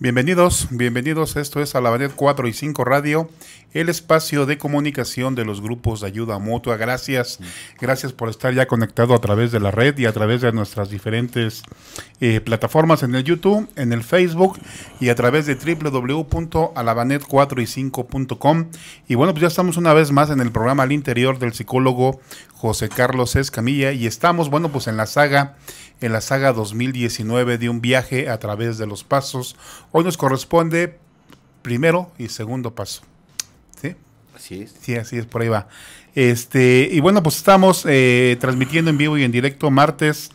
Bienvenidos, bienvenidos. Esto es Alabanet 4 y 5 Radio, el espacio de comunicación de los grupos de ayuda mutua. Gracias, gracias por estar ya conectado a través de la red y a través de nuestras diferentes eh, plataformas en el YouTube, en el Facebook y a través de www.alabanet4 y 5.com. Y bueno, pues ya estamos una vez más en el programa al interior del psicólogo José Carlos Escamilla y estamos, bueno, pues en la saga en la saga 2019 de un viaje a través de los pasos. Hoy nos corresponde primero y segundo paso. ¿Sí? Así es. Sí, así es, por ahí va. Este, y bueno, pues estamos eh, transmitiendo en vivo y en directo martes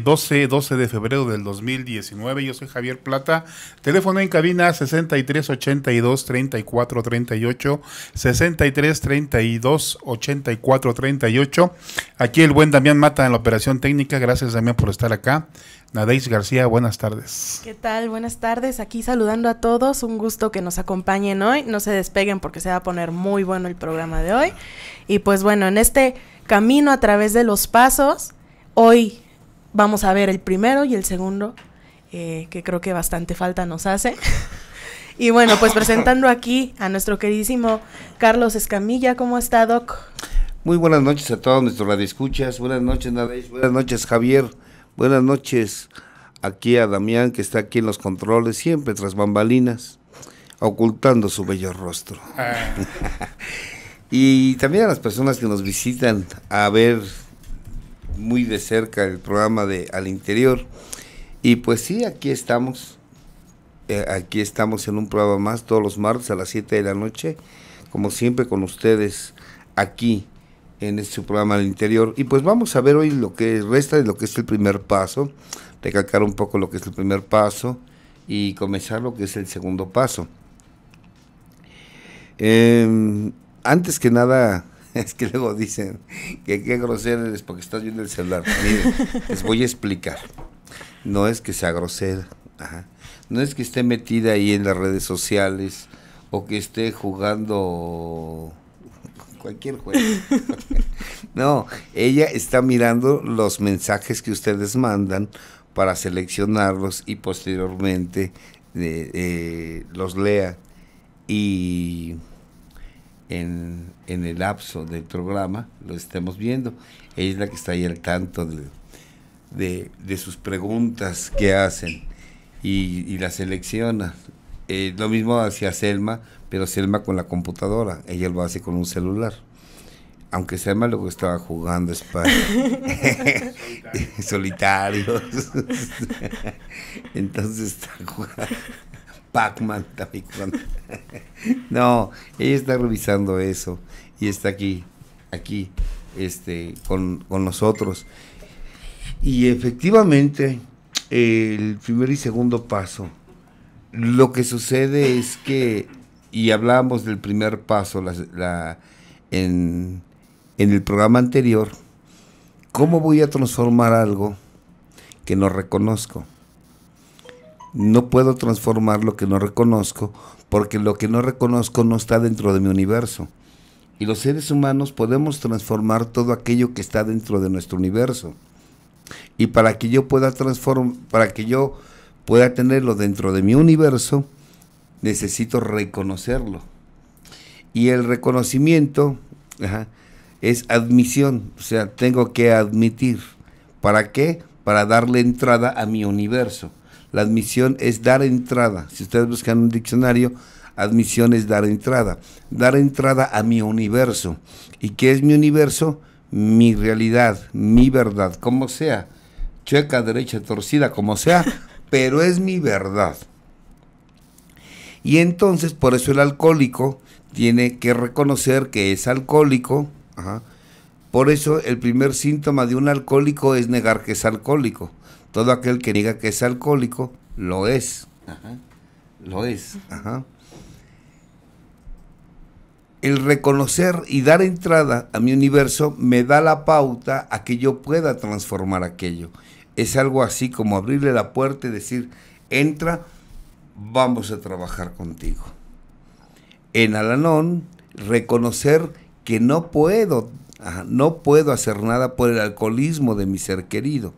12, eh, 12 de febrero del 2019. Yo soy Javier Plata. Teléfono en cabina 63 82 34 38 63 32 84 38. Aquí el buen Damián Mata en la operación técnica. Gracias Damián por estar acá. Nadeis García, buenas tardes. ¿Qué tal? Buenas tardes. Aquí saludando a todos. Un gusto que nos acompañen hoy. No se despeguen porque se va a poner muy bueno el programa de hoy. Y pues bueno, en este camino a través de los pasos, hoy Vamos a ver el primero y el segundo, eh, que creo que bastante falta nos hace. y bueno, pues presentando aquí a nuestro queridísimo Carlos Escamilla. ¿Cómo está, Doc? Muy buenas noches a todos nuestros radioescuchas. Buenas noches, Nadej. Buenas noches, Javier. Buenas noches aquí a Damián, que está aquí en los controles, siempre tras bambalinas, ocultando su bello rostro. Ah. y también a las personas que nos visitan a ver muy de cerca el programa de Al Interior. Y pues sí, aquí estamos. Eh, aquí estamos en un programa más todos los martes a las 7 de la noche, como siempre con ustedes aquí en este programa Al Interior. Y pues vamos a ver hoy lo que resta de lo que es el primer paso, recalcar un poco lo que es el primer paso y comenzar lo que es el segundo paso. Em, antes que nada, es que luego dicen que qué grosero eres porque estás viendo el celular. Miren, les voy a explicar. No es que sea grosera, no es que esté metida ahí en las redes sociales o que esté jugando cualquier juego. no, ella está mirando los mensajes que ustedes mandan para seleccionarlos y posteriormente eh, eh, los lea. Y en, en el lapso del programa lo estemos viendo. Ella es la que está ahí al tanto de, sus preguntas que hacen y, la las selecciona. Eh, lo mismo hacía Selma, pero Selma con la computadora, ella lo hace con un celular. Aunque Selma luego estaba jugando Solitario solitario. Entonces está jugando. Pac-Man también. no, ella está revisando eso y está aquí, aquí, este, con, nosotros. Y efectivamente, el primer y segundo paso, lo que sucede es que, y hablábamos del primer paso en, en el programa anterior, ¿cómo voy a transformar algo que no reconozco? No puedo transformar lo que no reconozco porque lo que no reconozco no está dentro de mi universo y los seres humanos podemos transformar todo aquello que está dentro de nuestro universo. Y para que yo pueda transformar, para que yo pueda tenerlo dentro de mi universo, necesito reconocerlo. Y el reconocimiento es admisión, o sea, tengo que admitir. ¿Para qué? Para darle entrada a mi universo. La admisión es dar entrada. Si ustedes buscan un diccionario, Admisión es dar entrada, dar entrada a mi universo. ¿Y qué es mi universo? Mi realidad, mi verdad, como sea, Checa, derecha, torcida, como sea, pero es mi verdad. Y entonces por eso el alcohólico tiene que reconocer que es alcohólico. Por eso el primer síntoma de un alcohólico es negar que es alcohólico. Todo aquel que diga que es alcohólico, lo es. Lo es. Ajá el reconocer y dar entrada a mi universo me da la pauta a que yo pueda transformar aquello. Es algo así como abrirle la puerta y decir, entra, vamos a trabajar contigo. En Alanón, reconocer que no puedo, no puedo hacer nada por el alcoholismo de mi ser querido.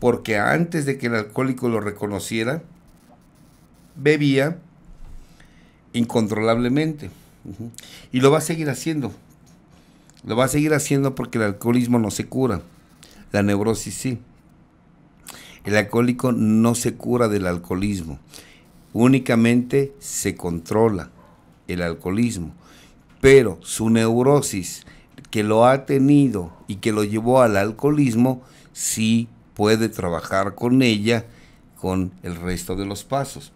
Porque antes de que el alcohólico lo reconociera, bebía incontrolablemente y lo va a seguir haciendo. Lo va a seguir haciendo porque el alcoholismo no se cura. La neurosis sí. El alcohólico no se cura del alcoholismo. Únicamente se controla el alcoholismo. Pero su neurosis que lo ha tenido y que lo llevó al alcoholismo, sí puede trabajar con ella con el resto de los pasos.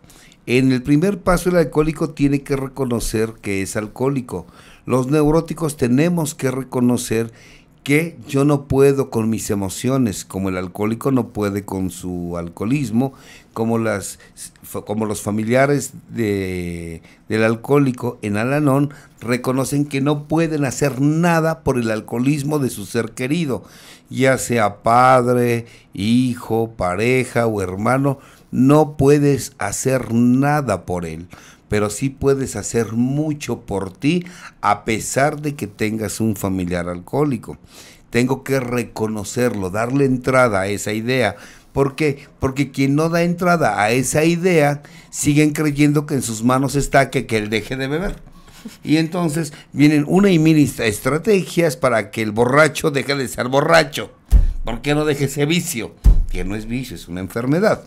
En el primer paso el alcohólico tiene que reconocer que es alcohólico. Los neuróticos tenemos que reconocer que yo no puedo con mis emociones, como el alcohólico no puede con su alcoholismo, como, las, como los familiares del alcohólico en Alanón reconocen que no pueden hacer nada por el alcoholismo de su ser querido, ya sea padre, hijo, pareja o hermano, no puedes hacer nada por él, pero sí puedes hacer mucho por ti a pesar de que tengas un familiar alcohólico. Tengo que reconocerlo, darle entrada a esa idea. ¿Por qué? Porque quien no da entrada a esa idea, siguen creyendo que en sus manos está que, que él deje de beber. Y entonces vienen una y mil estrategias para que el borracho deje de ser borracho. ¿Por qué no deje ese vicio? Que no es vicio, es una enfermedad.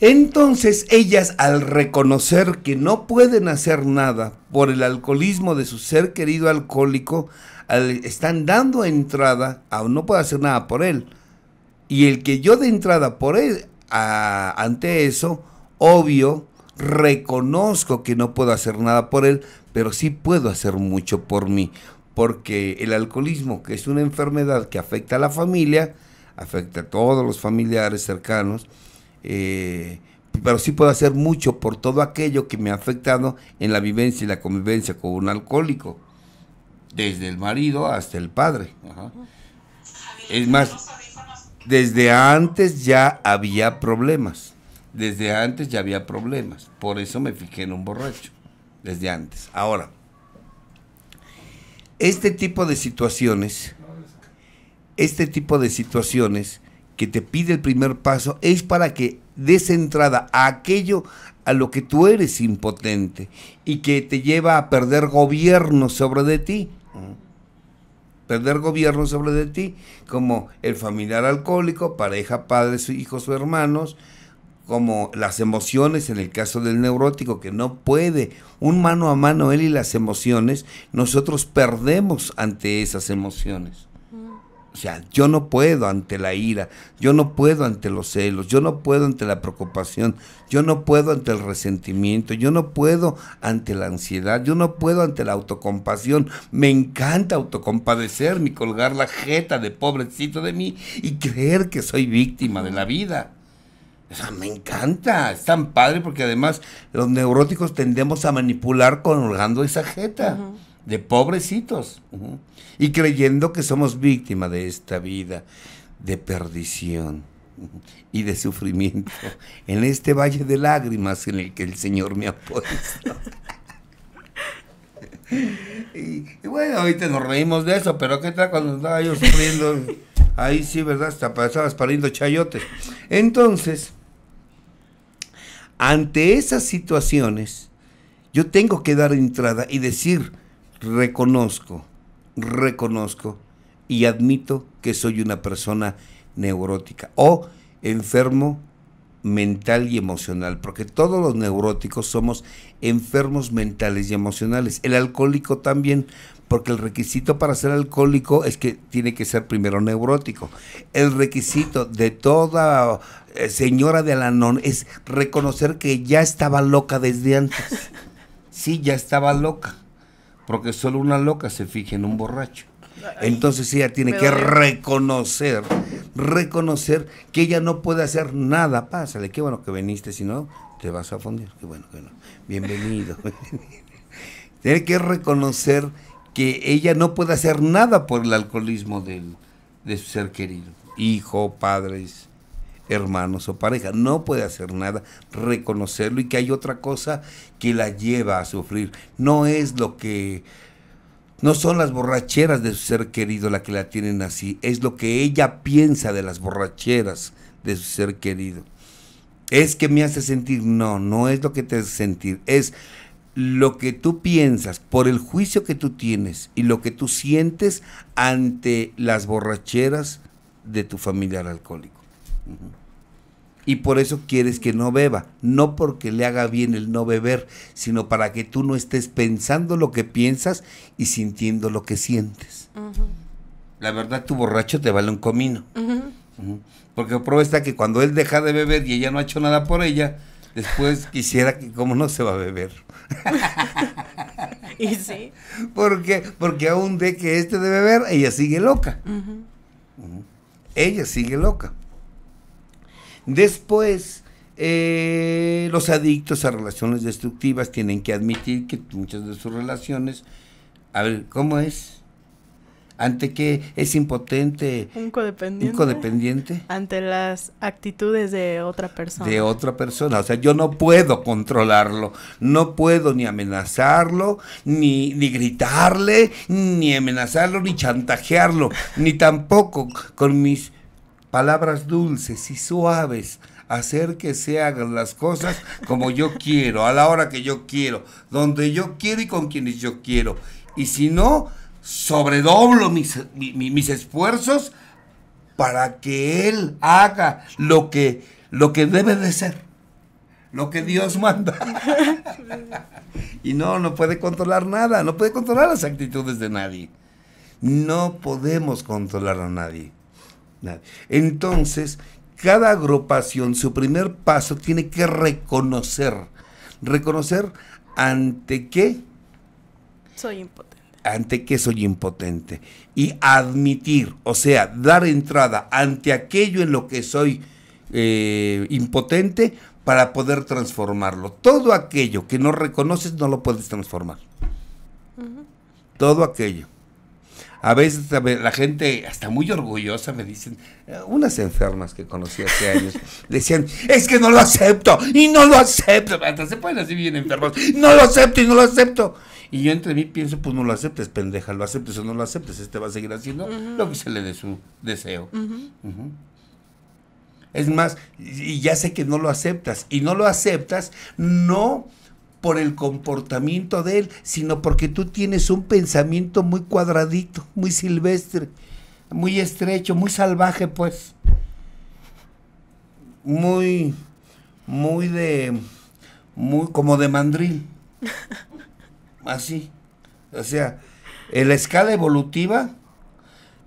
Entonces ellas, al reconocer que no pueden hacer nada por el alcoholismo de su ser querido alcohólico, están dando entrada a no puedo hacer nada por él. Y el que yo de entrada por él, ante eso, obvio, reconozco que no puedo hacer nada por él, pero sí puedo hacer mucho por mí. Porque el alcoholismo, que es una enfermedad que afecta a la familia, afecta a todos los familiares cercanos, eh, pero sí puedo hacer mucho por todo aquello que me ha afectado en la vivencia y la convivencia con un alcohólico, desde el marido hasta el padre. Es más, desde antes ya había problemas, desde antes ya había problemas, por eso me fijé en un borracho, desde antes. Ahora, este tipo de situaciones, este tipo de situaciones que te pide el primer paso es para que des entrada a aquello a lo que tú eres impotente y que te lleva a perder gobierno sobre de ti. Perder gobierno sobre de ti, como el familiar alcohólico, pareja, padres, hijos o hermanos, como las emociones en el caso del neurótico, que no puede, un mano a mano él y las emociones, nosotros perdemos ante esas emociones. O sea, yo no puedo ante la ira, yo no puedo ante los celos, yo no puedo ante la preocupación, yo no puedo ante el resentimiento, yo no puedo ante la ansiedad, yo no puedo ante la autocompasión. Me encanta autocompadecerme y colgar la jeta de pobrecito de mí y creer que soy víctima de la vida. O sea, me encanta, es tan padre porque además los neuróticos tendemos a manipular colgando esa jeta de pobrecitos, y creyendo que somos víctimas de esta vida de perdición y de sufrimiento en este valle de lágrimas en el que el Señor me ha puesto. y, bueno, ahorita nos reímos de eso, pero ¿qué tal cuando estaba yo sufriendo? Ahí sí, ¿verdad? Hasta estabas pariendo chayotes. Entonces, ante esas situaciones, yo tengo que dar entrada y decir, reconozco, reconozco y admito que soy una persona neurótica o enfermo mental y emocional, porque todos los neuróticos somos enfermos mentales y emocionales. El alcohólico también, porque el requisito para ser alcohólico es que tiene que ser primero neurótico. El requisito de toda eh, señora de Alanón es reconocer que ya estaba loca desde antes. Sí, ya estaba loca porque solo una loca se fija en un borracho. Entonces ella tiene que reconocer, reconocer que ella no puede hacer nada. Pásale, qué bueno que viniste, si no, te vas a fundir. Qué bueno, qué bueno. Bienvenido. tiene que reconocer que ella no puede hacer nada por el alcoholismo de su ser querido. Hijo, padres, hermanos o pareja. No puede hacer nada, reconocerlo y que hay otra cosa que la lleva a sufrir. No es lo que... No son las borracheras de su ser querido la que la tienen así, es lo que ella piensa de las borracheras de su ser querido. Es que me hace sentir, no, no es lo que te hace sentir, es lo que tú piensas, por el juicio que tú tienes y lo que tú sientes ante las borracheras de tu familiar alcohólico. Y por eso quieres que no beba, no porque le haga bien el no beber, sino para que tú no estés pensando lo que piensas y sintiendo lo que sientes. La verdad, tu borracho te vale un comino. Porque prueba está que cuando él deja de beber y ella no ha hecho nada por ella, después quisiera que, como no se va a beber? ¿Y sí? Porque, porque aún de que este de beber, ella sigue loca. Ella sigue loca. Después, eh, los adictos a relaciones destructivas tienen que admitir que muchas de sus relaciones, a ver, ¿cómo es? ¿Ante qué es impotente? Un codependiente. Un codependiente. Ante las actitudes de otra persona. De otra persona. O sea, yo no puedo controlarlo. No puedo ni amenazarlo, ni, ni gritarle, ni amenazarlo, ni chantajearlo. ni tampoco con mis palabras dulces y suaves, hacer que se hagan las cosas como yo quiero, a la hora que yo quiero, donde yo quiero y con quienes yo quiero. Y si no, sobredoblo mis, esfuerzos para que Él haga lo que, lo que debe de ser, lo que Dios manda. y no, no puede controlar nada, no puede controlar las actitudes de nadie. No podemos controlar a nadie. Entonces, cada agrupación, su primer paso tiene que reconocer. Reconocer ante qué. Soy impotente. Ante qué soy impotente. Y admitir, o sea, dar entrada ante aquello en lo que soy eh, impotente para poder transformarlo. Todo aquello que no reconoces no lo puedes transformar. Todo aquello a veces la gente, hasta muy orgullosa, me dicen, eh, unas enfermas que conocí hace años, decían, es que no lo acepto y no lo acepto. Hasta se pueden así bien enfermos, no lo acepto y no lo acepto. Y yo entre mí pienso, pues no lo aceptes, pendeja, lo aceptes o no lo aceptes, este va a seguir haciendo lo que se le dé su deseo. Es más, y ya sé que no lo aceptas, y no lo aceptas, no por el comportamiento de él, sino porque tú tienes un pensamiento muy cuadradito, muy silvestre, muy estrecho, muy salvaje, pues. Muy, muy de, muy como de mandril. Así. O sea, en la escala evolutiva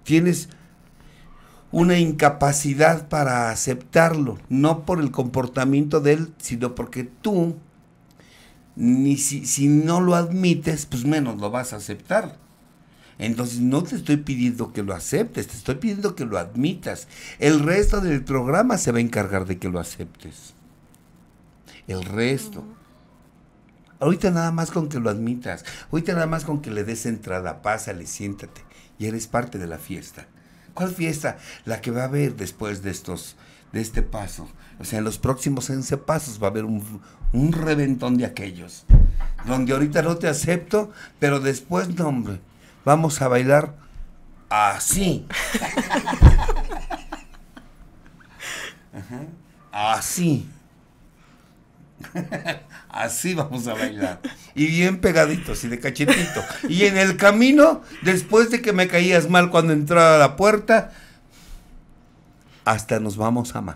tienes una incapacidad para aceptarlo, no por el comportamiento de él, sino porque tú ni si, no lo admites, pues menos lo vas a aceptar. Entonces no te estoy pidiendo que lo aceptes, te estoy pidiendo que lo admitas. El resto del programa se va a encargar de que lo aceptes. El resto. Ahorita nada más con que lo admitas, ahorita nada más con que le des entrada, pásale, siéntate. Y eres parte de la fiesta. ¿Cuál fiesta? La que va a haber después de estos, de este paso. O sea, en los próximos 11 pasos va a haber un, un reventón de aquellos. Donde ahorita no te acepto, pero después, no, hombre, vamos a bailar así. Así. Así vamos a bailar. Y bien pegaditos y de cachetito. Y en el camino, después de que me caías mal cuando entraba a la puerta, hasta nos vamos a amar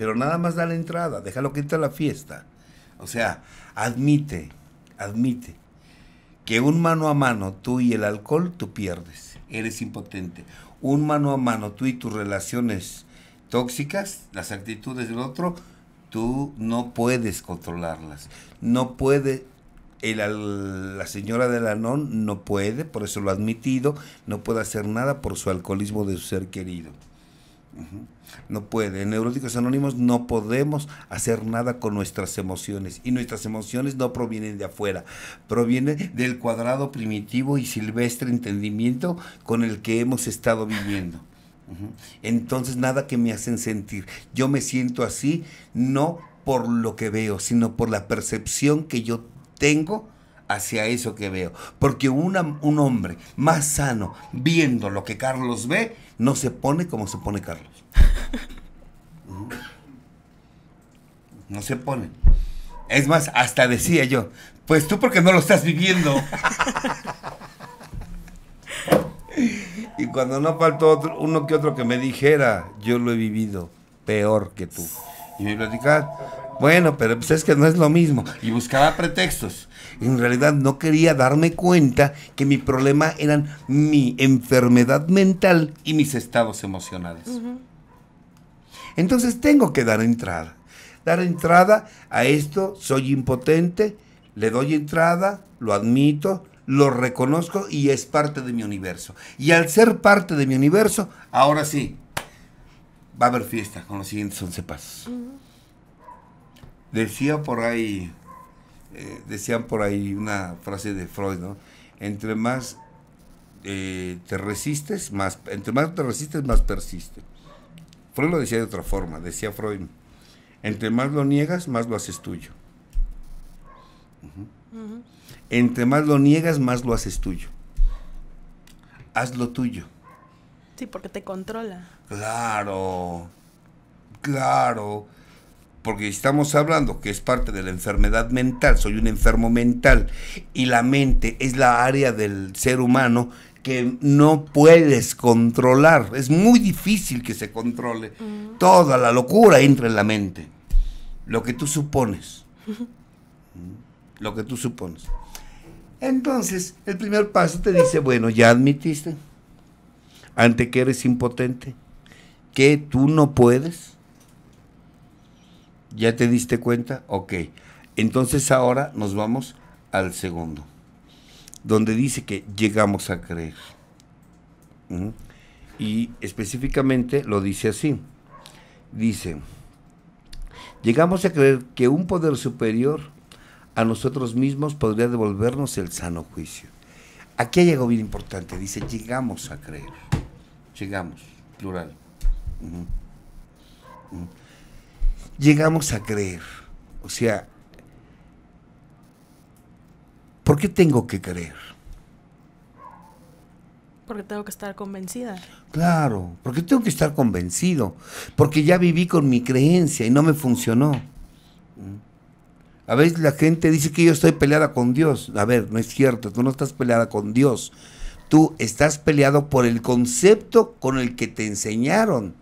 pero nada más da la entrada, déjalo que entre a la fiesta. O sea, admite, admite que un mano a mano tú y el alcohol tú pierdes, eres impotente. Un mano a mano tú y tus relaciones tóxicas, las actitudes del otro, tú no puedes controlarlas. No puede, la señora de Lanón no puede, por eso lo ha admitido, no puede hacer nada por su alcoholismo de su ser querido. No puede. En Neuróticos Anónimos no podemos hacer nada con nuestras emociones. Y nuestras emociones no provienen de afuera. Provienen del cuadrado primitivo y silvestre entendimiento con el que hemos estado viviendo. Entonces nada que me hacen sentir. Yo me siento así no por lo que veo, sino por la percepción que yo tengo hacia eso que veo. Porque un hombre más sano viendo lo que Carlos ve, no se pone como se pone Carlos. No se pone. Es más, hasta decía yo, pues tú porque no lo estás viviendo. y cuando no faltó uno que otro que me dijera, yo lo he vivido peor que tú. Y me platicaba, bueno, pero pues es que no es lo mismo. Y buscaba pretextos. En realidad no quería darme cuenta que mi problema eran mi enfermedad mental y mis estados emocionales. Entonces tengo que dar entrada. Dar entrada a esto, soy impotente, le doy entrada, lo admito, lo reconozco y es parte de mi universo. Y al ser parte de mi universo, ahora sí, va a haber fiesta con los siguientes once pasos. Decía por ahí eh, decían por ahí una frase de Freud, ¿no? Entre más eh, te resistes, más, entre más te resistes, más persiste. Freud lo decía de otra forma, decía Freud, entre más lo niegas, más lo haces tuyo. Entre más lo niegas, más lo haces tuyo. hazlo tuyo. Sí, porque te controla. Claro, claro porque estamos hablando que es parte de la enfermedad mental, soy un enfermo mental, y la mente es la área del ser humano que no puedes controlar, es muy difícil que se controle. Mm. Toda la locura entra en la mente, lo que tú supones, lo que tú supones. Entonces, el primer paso te dice, bueno, ya admitiste, ante que eres impotente, que tú no puedes, ¿Ya te diste cuenta? Ok. Entonces ahora nos vamos al segundo, donde dice que llegamos a creer. Y específicamente lo dice así. Dice, llegamos a creer que un poder superior a nosotros mismos podría devolvernos el sano juicio. Aquí hay algo bien importante, dice, llegamos a creer. Llegamos, plural llegamos a creer? O sea, ¿por qué tengo que creer? Porque tengo que estar convencida. Claro, porque tengo que estar convencido. Porque ya viví con mi creencia y no me funcionó. A veces la gente dice que yo estoy peleada con Dios. A ver, no es cierto, tú no estás peleada con Dios. Tú estás peleado por el concepto con el que te enseñaron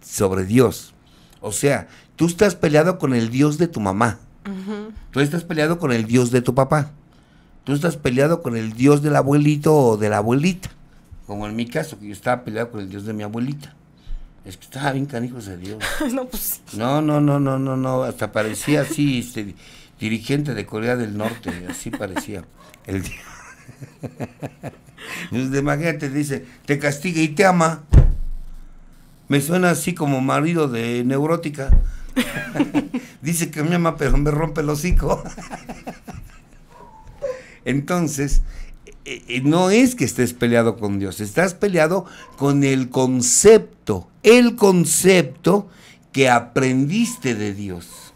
sobre Dios. O sea, tú estás peleado con el Dios de tu mamá. Tú estás peleado con el Dios de tu papá. Tú estás peleado con el Dios del abuelito o de la abuelita. Como en mi caso, que yo estaba peleado con el Dios de mi abuelita. Es que estaba bien canijo ese Dios. Pues no, No, no, no, no, no, Hasta parecía así, este, dirigente de Corea del Norte. Así parecía. El Dios. de dice, te castiga y te ama. Me suena así como marido de neurótica. Dice que mi ama, pero me rompe el hocico. Entonces, eh, eh, no es que estés peleado con Dios, estás peleado con el concepto, el concepto que aprendiste de Dios.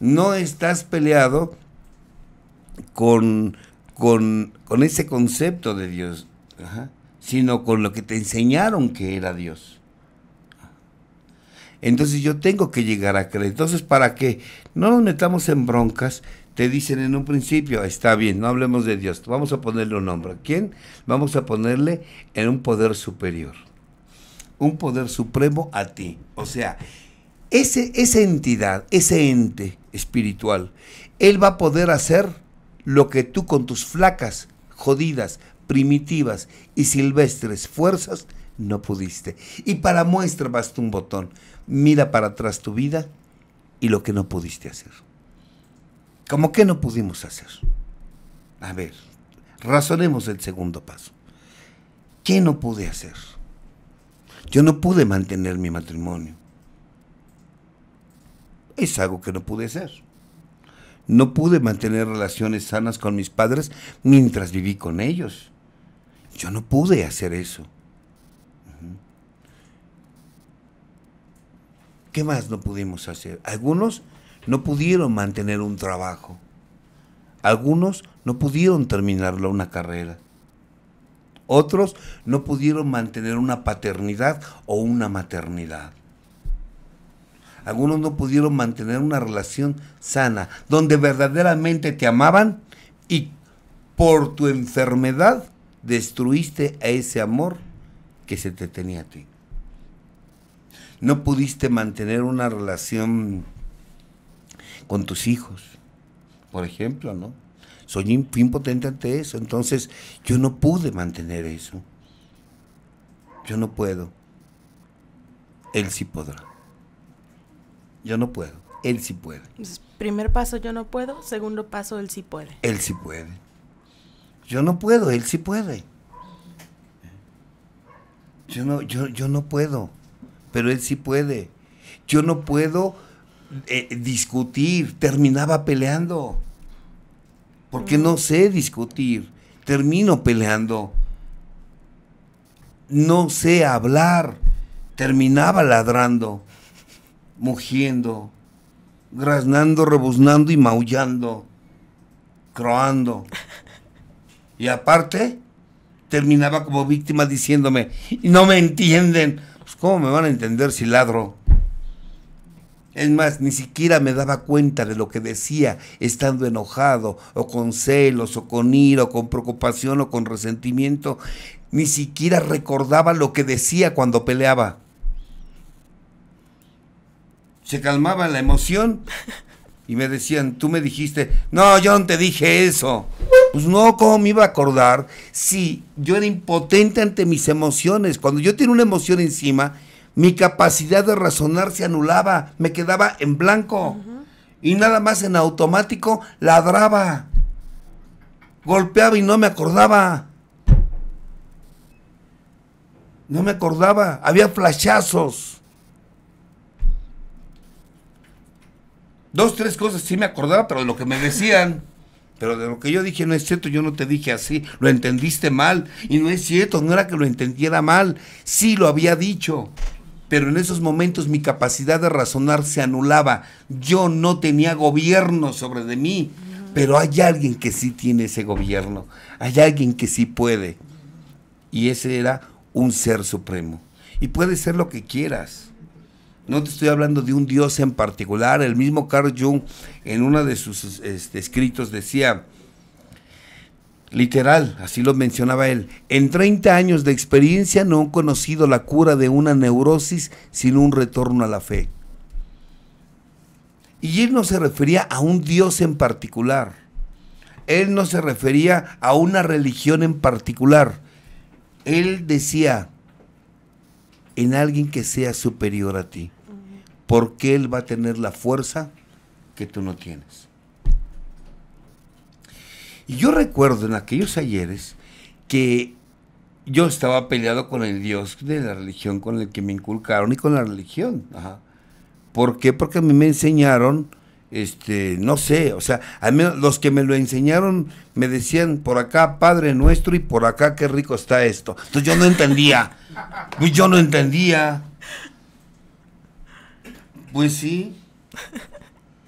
No estás peleado con, con ese concepto de Dios, sino con lo que te enseñaron que era Dios. Entonces yo tengo que llegar a creer. Entonces, para que no nos metamos en broncas, te dicen en un principio, está bien, no hablemos de Dios, vamos a ponerle un nombre. ¿Quién? Vamos a ponerle en un poder superior, un poder supremo a ti. O sea, ese, esa entidad, ese ente espiritual, él va a poder hacer lo que tú con tus flacas, jodidas, primitivas y silvestres fuerzas no pudiste. Y para muestra basta un botón mira para atrás tu vida y lo que no pudiste hacer. ¿Cómo que no pudimos hacer? A ver, razonemos el segundo paso. ¿Qué no pude hacer? Yo no pude mantener mi matrimonio. Es algo que no pude hacer. No pude mantener relaciones sanas con mis padres mientras viví con ellos. Yo no pude hacer eso. ¿Qué más no pudimos hacer? Algunos no pudieron mantener un trabajo. Algunos no pudieron terminar una carrera. Otros no pudieron mantener una paternidad o una maternidad. Algunos no pudieron mantener una relación sana, donde verdaderamente te amaban y por tu enfermedad destruiste a ese amor que se te tenía a ti no pudiste mantener una relación con tus hijos, por ejemplo, ¿no? Soy impotente ante eso, entonces yo no pude mantener eso. Yo no puedo. Él sí podrá. Yo no puedo. Él sí puede. primer paso yo no puedo, segundo paso él sí puede. Él sí puede. Yo no puedo, él sí puede. Yo no, yo, yo no puedo pero él sí puede. Yo no puedo eh, discutir, terminaba peleando. Porque mm. no sé discutir, termino peleando. No sé hablar, terminaba ladrando, mugiendo, graznando, rebuznando y maullando, croando. Y aparte, terminaba como víctima diciéndome, no me entienden, pues, ¿cómo me van a entender si ladro? Es más, ni siquiera me daba cuenta de lo que decía, estando enojado, o con celos, o con ira, o con preocupación, o con resentimiento. Ni siquiera recordaba lo que decía cuando peleaba. Se calmaba la emoción y me decían, tú me dijiste, no, yo no te dije eso. Pues no, ¿cómo me iba a acordar? si yo era impotente ante mis emociones. Cuando yo tenía una emoción encima, mi capacidad de razonar se anulaba, me quedaba en blanco. Y nada más en automático ladraba. Golpeaba y no me acordaba. No me acordaba. Había flashazos. Dos, tres cosas sí me acordaba, pero de lo que me decían. Pero de lo que yo dije no es cierto, yo no te dije así, lo entendiste mal. Y no es cierto, no era que lo entendiera mal, sí lo había dicho. Pero en esos momentos mi capacidad de razonar se anulaba. Yo no tenía gobierno sobre de mí, pero hay alguien que sí tiene ese gobierno, hay alguien que sí puede. Y ese era un ser supremo. Y puede ser lo que quieras. No te estoy hablando de un dios en particular. El mismo Carl Jung en uno de sus este, escritos decía, literal, así lo mencionaba él, en 30 años de experiencia no he conocido la cura de una neurosis sin un retorno a la fe. Y él no se refería a un dios en particular. Él no se refería a una religión en particular. Él decía, en alguien que sea superior a ti porque Él va a tener la fuerza que tú no tienes. Y yo recuerdo en aquellos ayeres que yo estaba peleado con el Dios de la religión con el que me inculcaron y con la religión. ¿Por qué? Porque a mí me enseñaron, este, no sé, o sea, al menos los que me lo enseñaron me decían por acá Padre Nuestro y por acá qué rico está esto. Entonces yo no entendía, yo no entendía. Pues sí.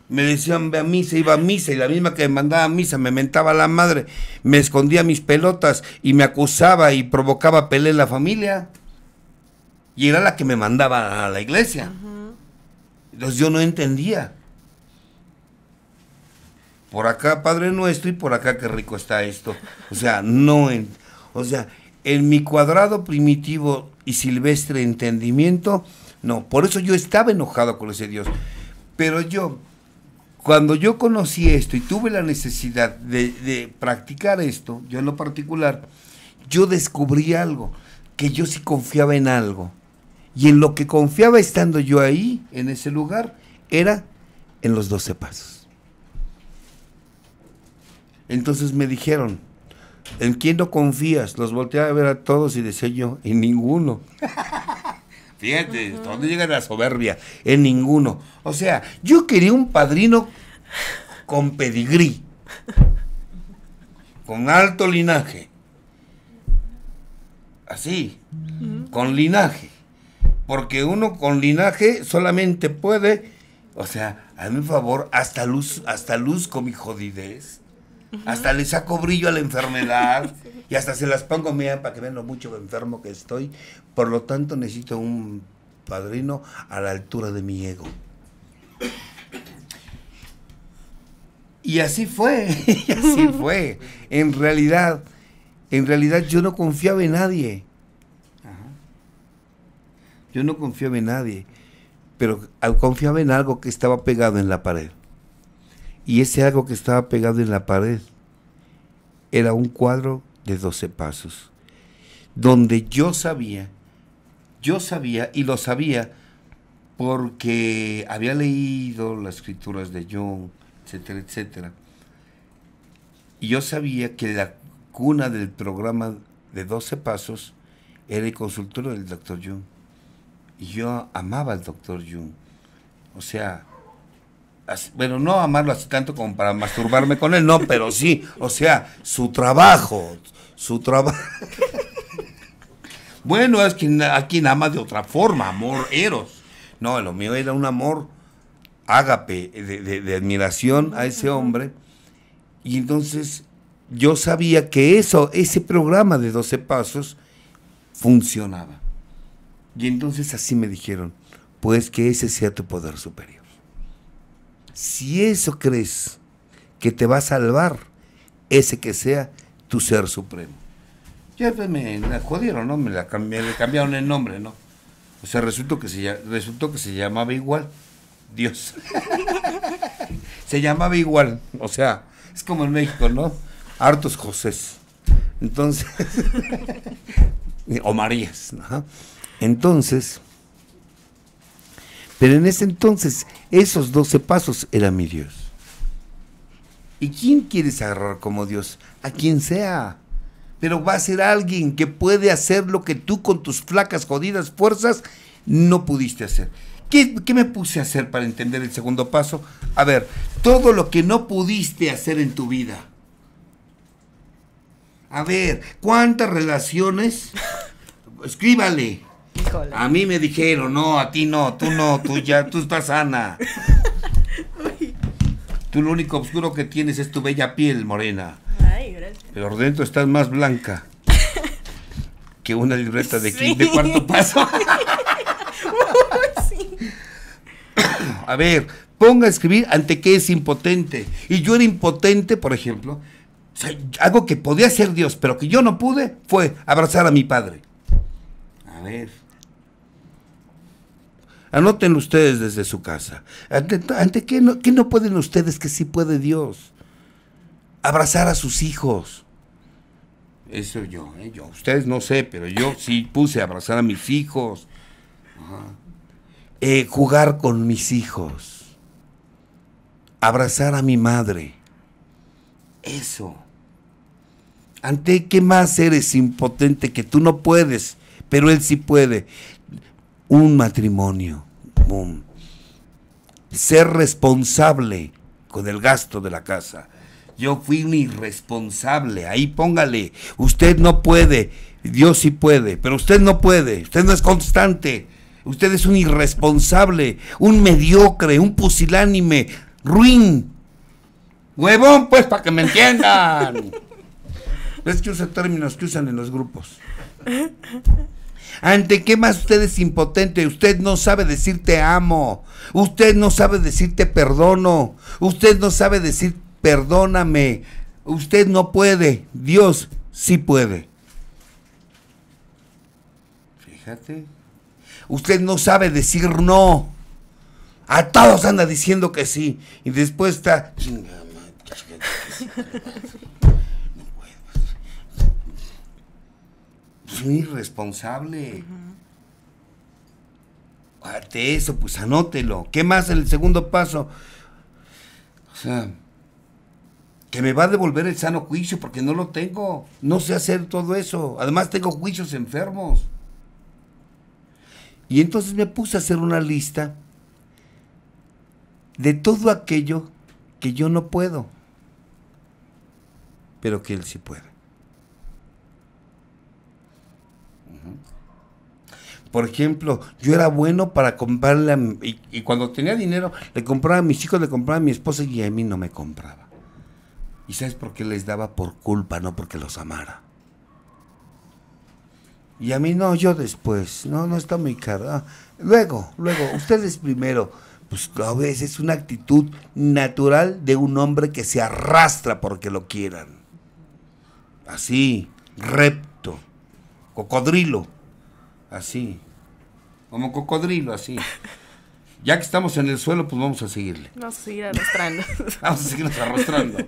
Me decían, ve a misa, iba a misa, y la misma que me mandaba a misa me mentaba a la madre, me escondía mis pelotas y me acusaba y provocaba pelea en la familia. Y era la que me mandaba a la iglesia. Entonces yo no entendía. Por acá, Padre Nuestro, y por acá, qué rico está esto. O sea, no. En, o sea, en mi cuadrado primitivo y silvestre entendimiento, no, por eso yo estaba enojado con ese Dios. Pero yo, cuando yo conocí esto y tuve la necesidad de, practicar esto, yo en lo particular, yo descubrí algo, que yo sí confiaba en algo. Y en lo que confiaba estando yo ahí, en ese lugar, era en los doce pasos. Entonces me dijeron, ¿en quién no confías? Los volteé a ver a todos y decía yo, en ninguno. Fíjate, ¿dónde llega la soberbia? En ninguno. O sea, yo quería un padrino con pedigrí, con alto linaje, así, con linaje. Porque uno con linaje solamente puede, o sea, a mi favor, hasta luz, hasta luz con mi jodidez hasta le saco brillo a la enfermedad y hasta se las pongo mía para que vean lo mucho enfermo que estoy. Por lo tanto, necesito un padrino a la altura de mi ego. Y así fue, así fue. En realidad, en realidad yo no confiaba en nadie. Yo no confiaba en nadie, pero confiaba en algo que estaba pegado en la pared y ese algo que estaba pegado en la pared era un cuadro de 12 pasos, donde yo sabía, yo sabía y lo sabía porque había leído las escrituras de Jung, etcétera, etcétera. Y yo sabía que la cuna del programa de 12 pasos era el consultorio del doctor Jung. Y yo amaba al doctor Jung. O sea, bueno, no amarlo así tanto como para masturbarme con él, no, pero sí, o sea, su trabajo, su trabajo. bueno, es quien, a quien ama de otra forma, amor eros. No, lo mío era un amor ágape, de, de admiración a ese hombre. Y entonces yo sabía que eso, ese programa de 12 pasos funcionaba. Y entonces así me dijeron, pues que ese sea tu poder superior. Si eso crees que te va a salvar, ese que sea tu ser supremo. Ya me la jodieron, ¿no? Me la cambiaron el nombre, ¿no? O sea, resultó que se, resultó que se llamaba igual. Dios. se llamaba igual. O sea, es como en México, ¿no? Hartos Josés. Entonces. o Marías. ¿no? Entonces, pero en ese entonces, esos doce pasos era mi Dios. ¿Y quién quieres agarrar como Dios? A quien sea. Pero va a ser alguien que puede hacer lo que tú con tus flacas, jodidas fuerzas no pudiste hacer. ¿Qué, me puse a hacer para entender el segundo paso? A ver, todo lo que no pudiste hacer en tu vida. A ver, ¿cuántas relaciones? Escríbale. A mí me dijeron, no, a ti no, tú no, tú ya, tú estás sana. Tú lo único oscuro que tienes es tu bella piel morena. Ay, Pero dentro estás más blanca que una libreta de, cuarto paso. A ver, ponga a escribir ante qué es impotente. Y yo era impotente, por ejemplo, algo que podía ser Dios, pero que yo no pude, fue abrazar a mi padre. A ver. Anoten ustedes desde su casa. ¿Ante, qué, no, pueden ustedes que sí puede Dios? Abrazar a sus hijos. Eso yo, ¿eh? yo. Ustedes no sé, pero yo sí puse a abrazar a mis hijos. Eh, jugar con mis hijos. Abrazar a mi madre. Eso. ¿Ante qué más eres impotente que tú no puedes? Pero él sí puede un matrimonio. Boom. Ser responsable con el gasto de la casa. Yo fui un irresponsable. Ahí póngale. Usted no puede. Dios sí puede. Pero usted no puede. Usted no es constante. Usted es un irresponsable. Un mediocre. Un pusilánime. Ruin. Huevón, pues, para que me entiendan. es que usa términos que usan en los grupos. ¿Ante qué más usted es impotente? Usted no sabe decir te amo. Usted no sabe decir te perdono. Usted no sabe decir perdóname. Usted no puede. Dios sí puede. Fíjate. Usted no sabe decir no. A todos anda diciendo que sí. Y después está... Soy irresponsable. eso, pues anótelo. ¿Qué más en el segundo paso? O sea, que me va a devolver el sano juicio porque no lo tengo. No sé hacer todo eso. Además tengo juicios enfermos. Y entonces me puse a hacer una lista de todo aquello que yo no puedo, pero que él sí puede. Por ejemplo, yo era bueno para comprarle, a, y, y, cuando tenía dinero, le compraba a mis hijos, le compraba a mi esposa y a mí no me compraba. ¿Y sabes por qué les daba? Por culpa, no porque los amara. Y a mí no, yo después. No, no está muy caro. Ah, luego, luego, ustedes primero. Pues lo veces es una actitud natural de un hombre que se arrastra porque lo quieran. Así, repto, cocodrilo así, como cocodrilo, así. Ya que estamos en el suelo, pues vamos a seguirle. Vamos a seguir arrastrando. vamos a seguirnos arrastrando.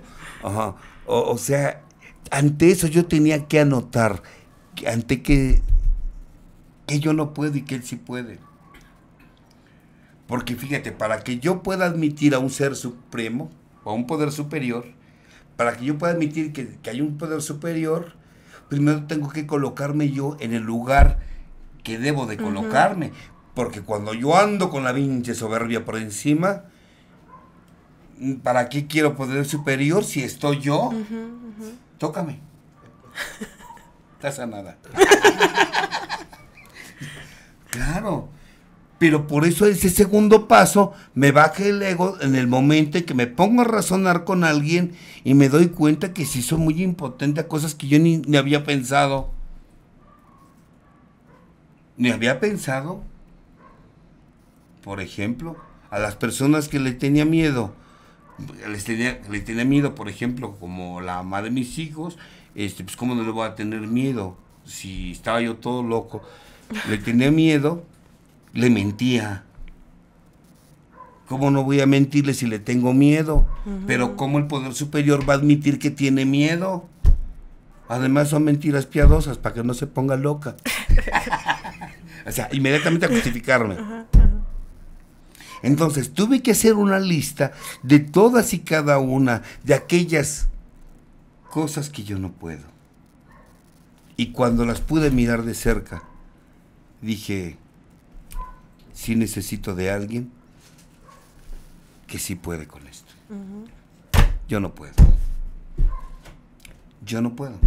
O, sea, ante eso yo tenía que anotar, ante que, que yo no puedo y que él sí puede. Porque fíjate, para que yo pueda admitir a un ser supremo o a un poder superior, para que yo pueda admitir que, que hay un poder superior, primero tengo que colocarme yo en el lugar que debo de colocarme. Porque cuando yo ando con la vinche soberbia por encima, ¿para qué quiero poder superior si estoy yo? Tócame. Estás nada. claro. Pero por eso ese segundo paso me baja el ego en el momento en que me pongo a razonar con alguien y me doy cuenta que sí son muy impotente a cosas que yo ni, ni había pensado ni había pensado, por ejemplo, a las personas que le tenía miedo. le tenía miedo, por ejemplo, como la mamá de mis hijos, este, pues cómo no le voy a tener miedo si estaba yo todo loco. Le tenía miedo, le mentía. ¿Cómo no voy a mentirle si le tengo miedo? Pero ¿cómo el poder superior va a admitir que tiene miedo? Además son mentiras piadosas para que no se ponga loca. O sea, inmediatamente a justificarme. Entonces, tuve que hacer una lista de todas y cada una de aquellas cosas que yo no puedo. Y cuando las pude mirar de cerca, dije, si necesito de alguien que sí puede con esto. Yo no puedo. Yo no puedo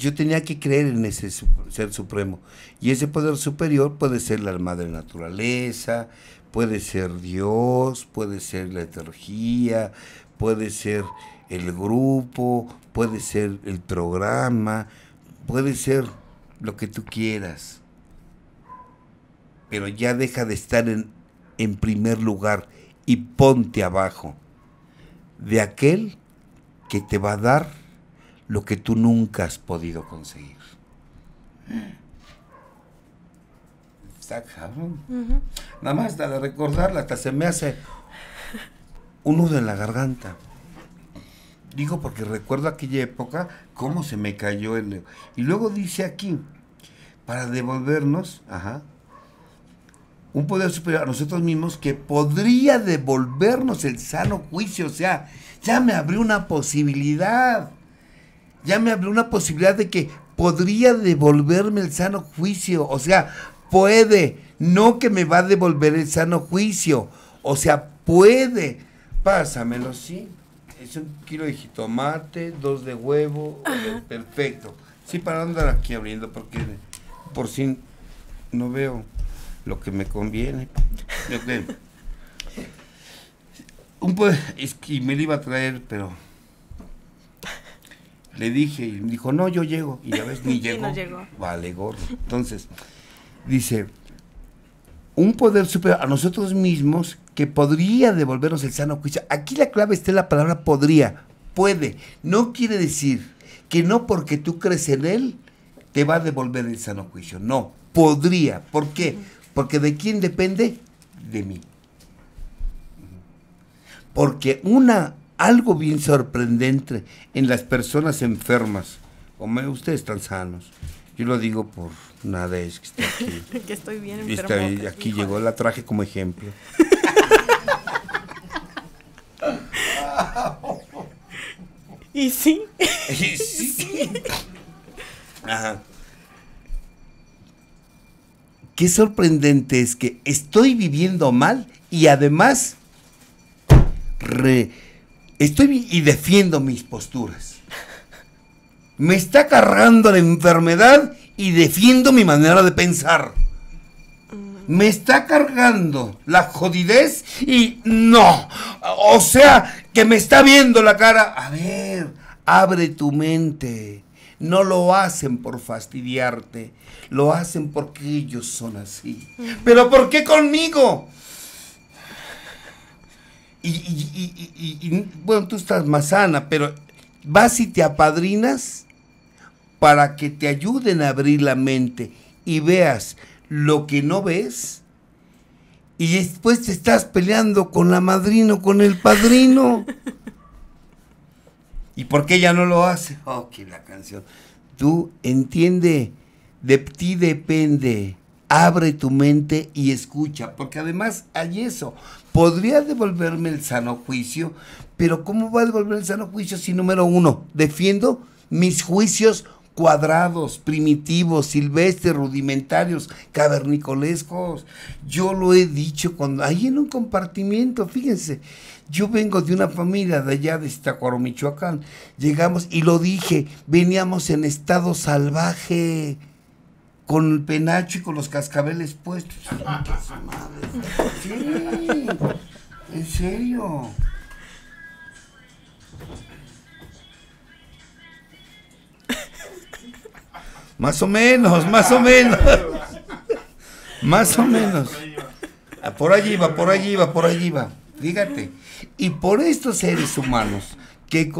yo tenía que creer en ese ser supremo. Y ese poder superior puede ser la madre naturaleza, puede ser Dios, puede ser la energía, puede ser el grupo, puede ser el programa, puede ser lo que tú quieras. Pero ya deja de estar en, en primer lugar y ponte abajo de aquel que te va a dar lo que tú nunca has podido conseguir. Está cabrón. Nada más de recordarla, hasta se me hace un nudo en la garganta. Digo porque recuerdo aquella época, cómo se me cayó el... Y luego dice aquí, para devolvernos, ajá, un poder superior a nosotros mismos que podría devolvernos el sano juicio. O sea, ya me abrió una posibilidad ya me abrió una posibilidad de que podría devolverme el sano juicio. O sea, puede, no que me va a devolver el sano juicio. O sea, puede. Pásamelo, sí. Es un kilo de jitomate, dos de huevo. Perfecto. Sí, para andar aquí abriendo, porque por si no veo lo que me conviene. un, es que me lo iba a traer, pero le dije, y me dijo, no, yo llego. Y ya ves, ni llego, No Vale, gordo Entonces, dice, un poder superior a nosotros mismos que podría devolvernos el sano juicio. Aquí la clave está en la palabra podría, puede. No quiere decir que no porque tú crees en él te va a devolver el sano juicio. No, podría. ¿Por qué? Porque de quién depende? De mí. Porque una algo bien sorprendente en las personas enfermas. ustedes están sanos. Yo lo digo por nada es que estoy aquí. que estoy bien enfermo. aquí llegó, la traje como ejemplo. ¿Y sí? ¿Y sí. Ajá. Qué sorprendente es que estoy viviendo mal y además re, estoy y defiendo mis posturas. Me está cargando la enfermedad y defiendo mi manera de pensar. Me está cargando la jodidez y no. O sea, que me está viendo la cara. A ver, abre tu mente. No lo hacen por fastidiarte, lo hacen porque ellos son así. Pero ¿por qué conmigo? y, bueno, tú estás más sana, pero vas y te apadrinas para que te ayuden a abrir la mente y veas lo que no ves y después te estás peleando con la madrina o con el padrino. ¿Y por qué ella no lo hace? Oh, que la canción. Tú entiende, de ti depende. Abre tu mente y escucha, porque además hay eso podría devolverme el sano juicio, pero ¿cómo va a devolver el sano juicio si número uno, defiendo mis juicios cuadrados, primitivos, silvestres, rudimentarios, cavernicolescos. Yo lo he dicho cuando ahí en un compartimiento, fíjense, yo vengo de una familia de allá de Iztacuaro, Michoacán. Llegamos y lo dije, veníamos en estado salvaje con el penacho y con los cascabeles puestos. Sí, en serio. Más o menos, más o menos. más o menos. Ah, por allí va, por allí va, por allí va. Fíjate. Y por estos seres humanos que,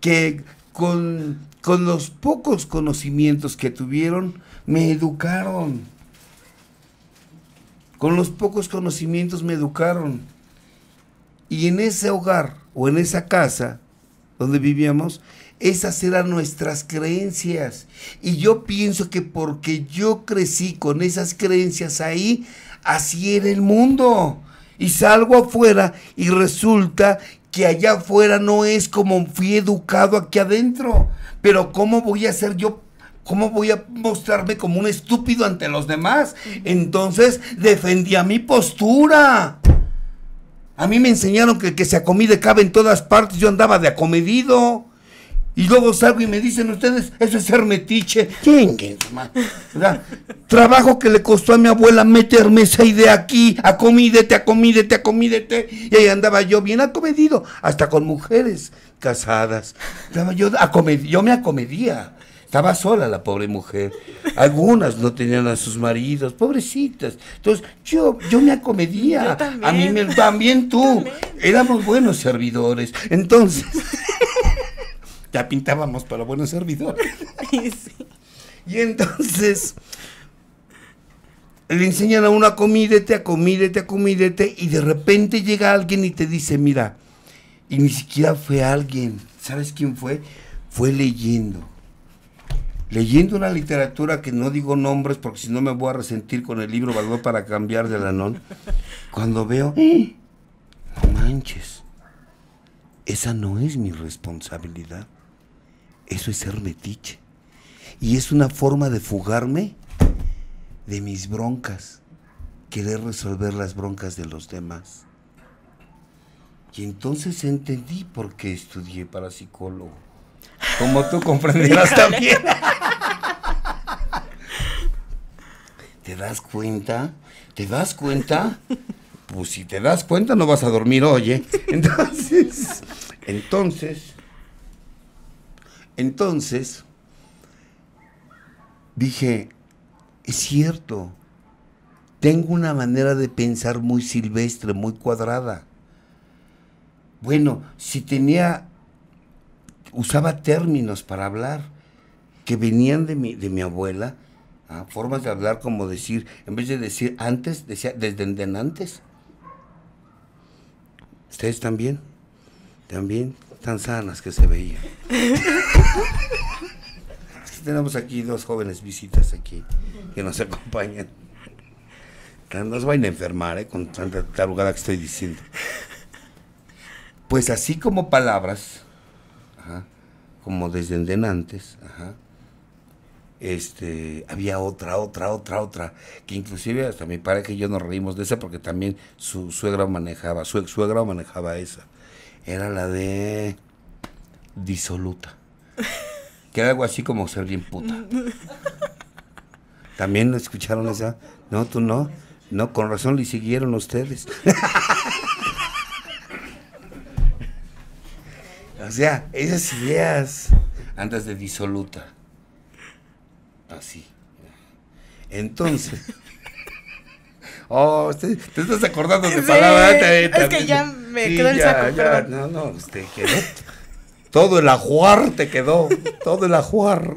que con, con los pocos conocimientos que tuvieron, me educaron. Con los pocos conocimientos me educaron. Y en ese hogar o en esa casa donde vivíamos, esas eran nuestras creencias. Y yo pienso que porque yo crecí con esas creencias ahí, así era el mundo. Y salgo afuera y resulta que allá afuera no es como fui educado aquí adentro. Pero ¿cómo voy a ser yo ¿Cómo voy a mostrarme como un estúpido ante los demás? Entonces defendía mi postura. A mí me enseñaron que que se acomide cabe en todas partes. Yo andaba de acomedido. Y luego salgo y me dicen ustedes, eso es ser metiche. ¿Quién? Trabajo que le costó a mi abuela meterme esa idea aquí, acomídete, acomídete, acomídete. Y ahí andaba yo bien acomedido, hasta con mujeres casadas. yo me acomedía. Estaba sola la pobre mujer. Algunas no tenían a sus maridos, pobrecitas. Entonces, yo, yo me acomedía. a mí me, también tú. Éramos buenos servidores. Entonces, ya pintábamos para buenos servidores. Y entonces le enseñan a uno acomídete, acomídete, acomídete, y de repente llega alguien y te dice, mira, y ni siquiera fue alguien. ¿Sabes quién fue? Fue leyendo leyendo una literatura, que no digo nombres porque si no me voy a resentir con el libro Valor para Cambiar de Lanón, cuando veo, eh. no manches, esa no es mi responsabilidad, eso es ser metiche. Y es una forma de fugarme de mis broncas, querer resolver las broncas de los demás. Y entonces entendí por qué estudié para psicólogo como tú comprenderás también. ¿Te das cuenta? ¿Te das cuenta? Pues si te das cuenta no vas a dormir, oye. Entonces, entonces, entonces, dije, es cierto, tengo una manera de pensar muy silvestre, muy cuadrada. Bueno, si tenía usaba términos para hablar que venían de mi, de mi abuela, ¿ah? formas de hablar como decir, en vez de decir antes, decía desde, antes. Ustedes también, también tan sanas que se veían. Tenemos aquí dos jóvenes visitas aquí que nos acompañan. Nos van a enfermar ¿eh? con tanta tarugada que estoy diciendo. Pues así como palabras, como desde antes, ajá, este, había otra, otra, otra, otra, que inclusive hasta mi pareja y yo nos reímos de esa porque también su suegra manejaba, su ex suegra manejaba esa. Era la de disoluta. Que era algo así como ser bien puta. ¿También escucharon esa? No, tú no. No, con razón le siguieron ustedes. O sea, esas ideas andas de disoluta. Así. Entonces. Oh, te estás acordando de palabras. ¿eh? Es que ya me quedó el saco. no, no, usted quedó. todo el ajuar te quedó. Todo el ajuar.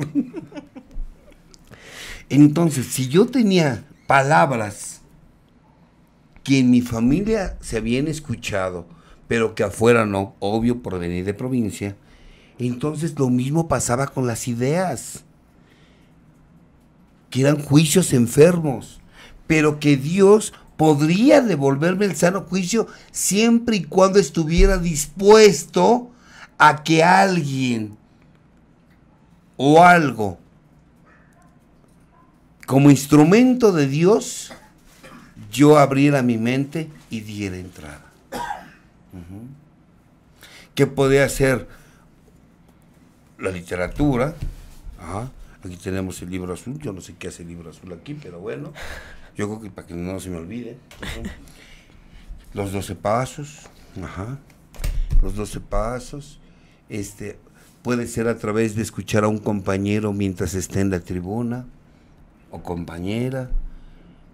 Entonces, si yo tenía palabras que en mi familia se habían escuchado, pero que afuera no, obvio por venir de provincia. Entonces lo mismo pasaba con las ideas, que eran juicios enfermos, pero que Dios podría devolverme el sano juicio siempre y cuando estuviera dispuesto a que alguien o algo como instrumento de Dios yo abriera mi mente y diera entrada. ¿Qué podía hacer la literatura? Aquí tenemos el libro azul, yo no sé qué hace el libro azul aquí, pero bueno, yo creo que para que no se me olvide. Los doce pasos, ajá. Los doce pasos. Este, puede ser a través de escuchar a un compañero mientras esté en la tribuna o compañera.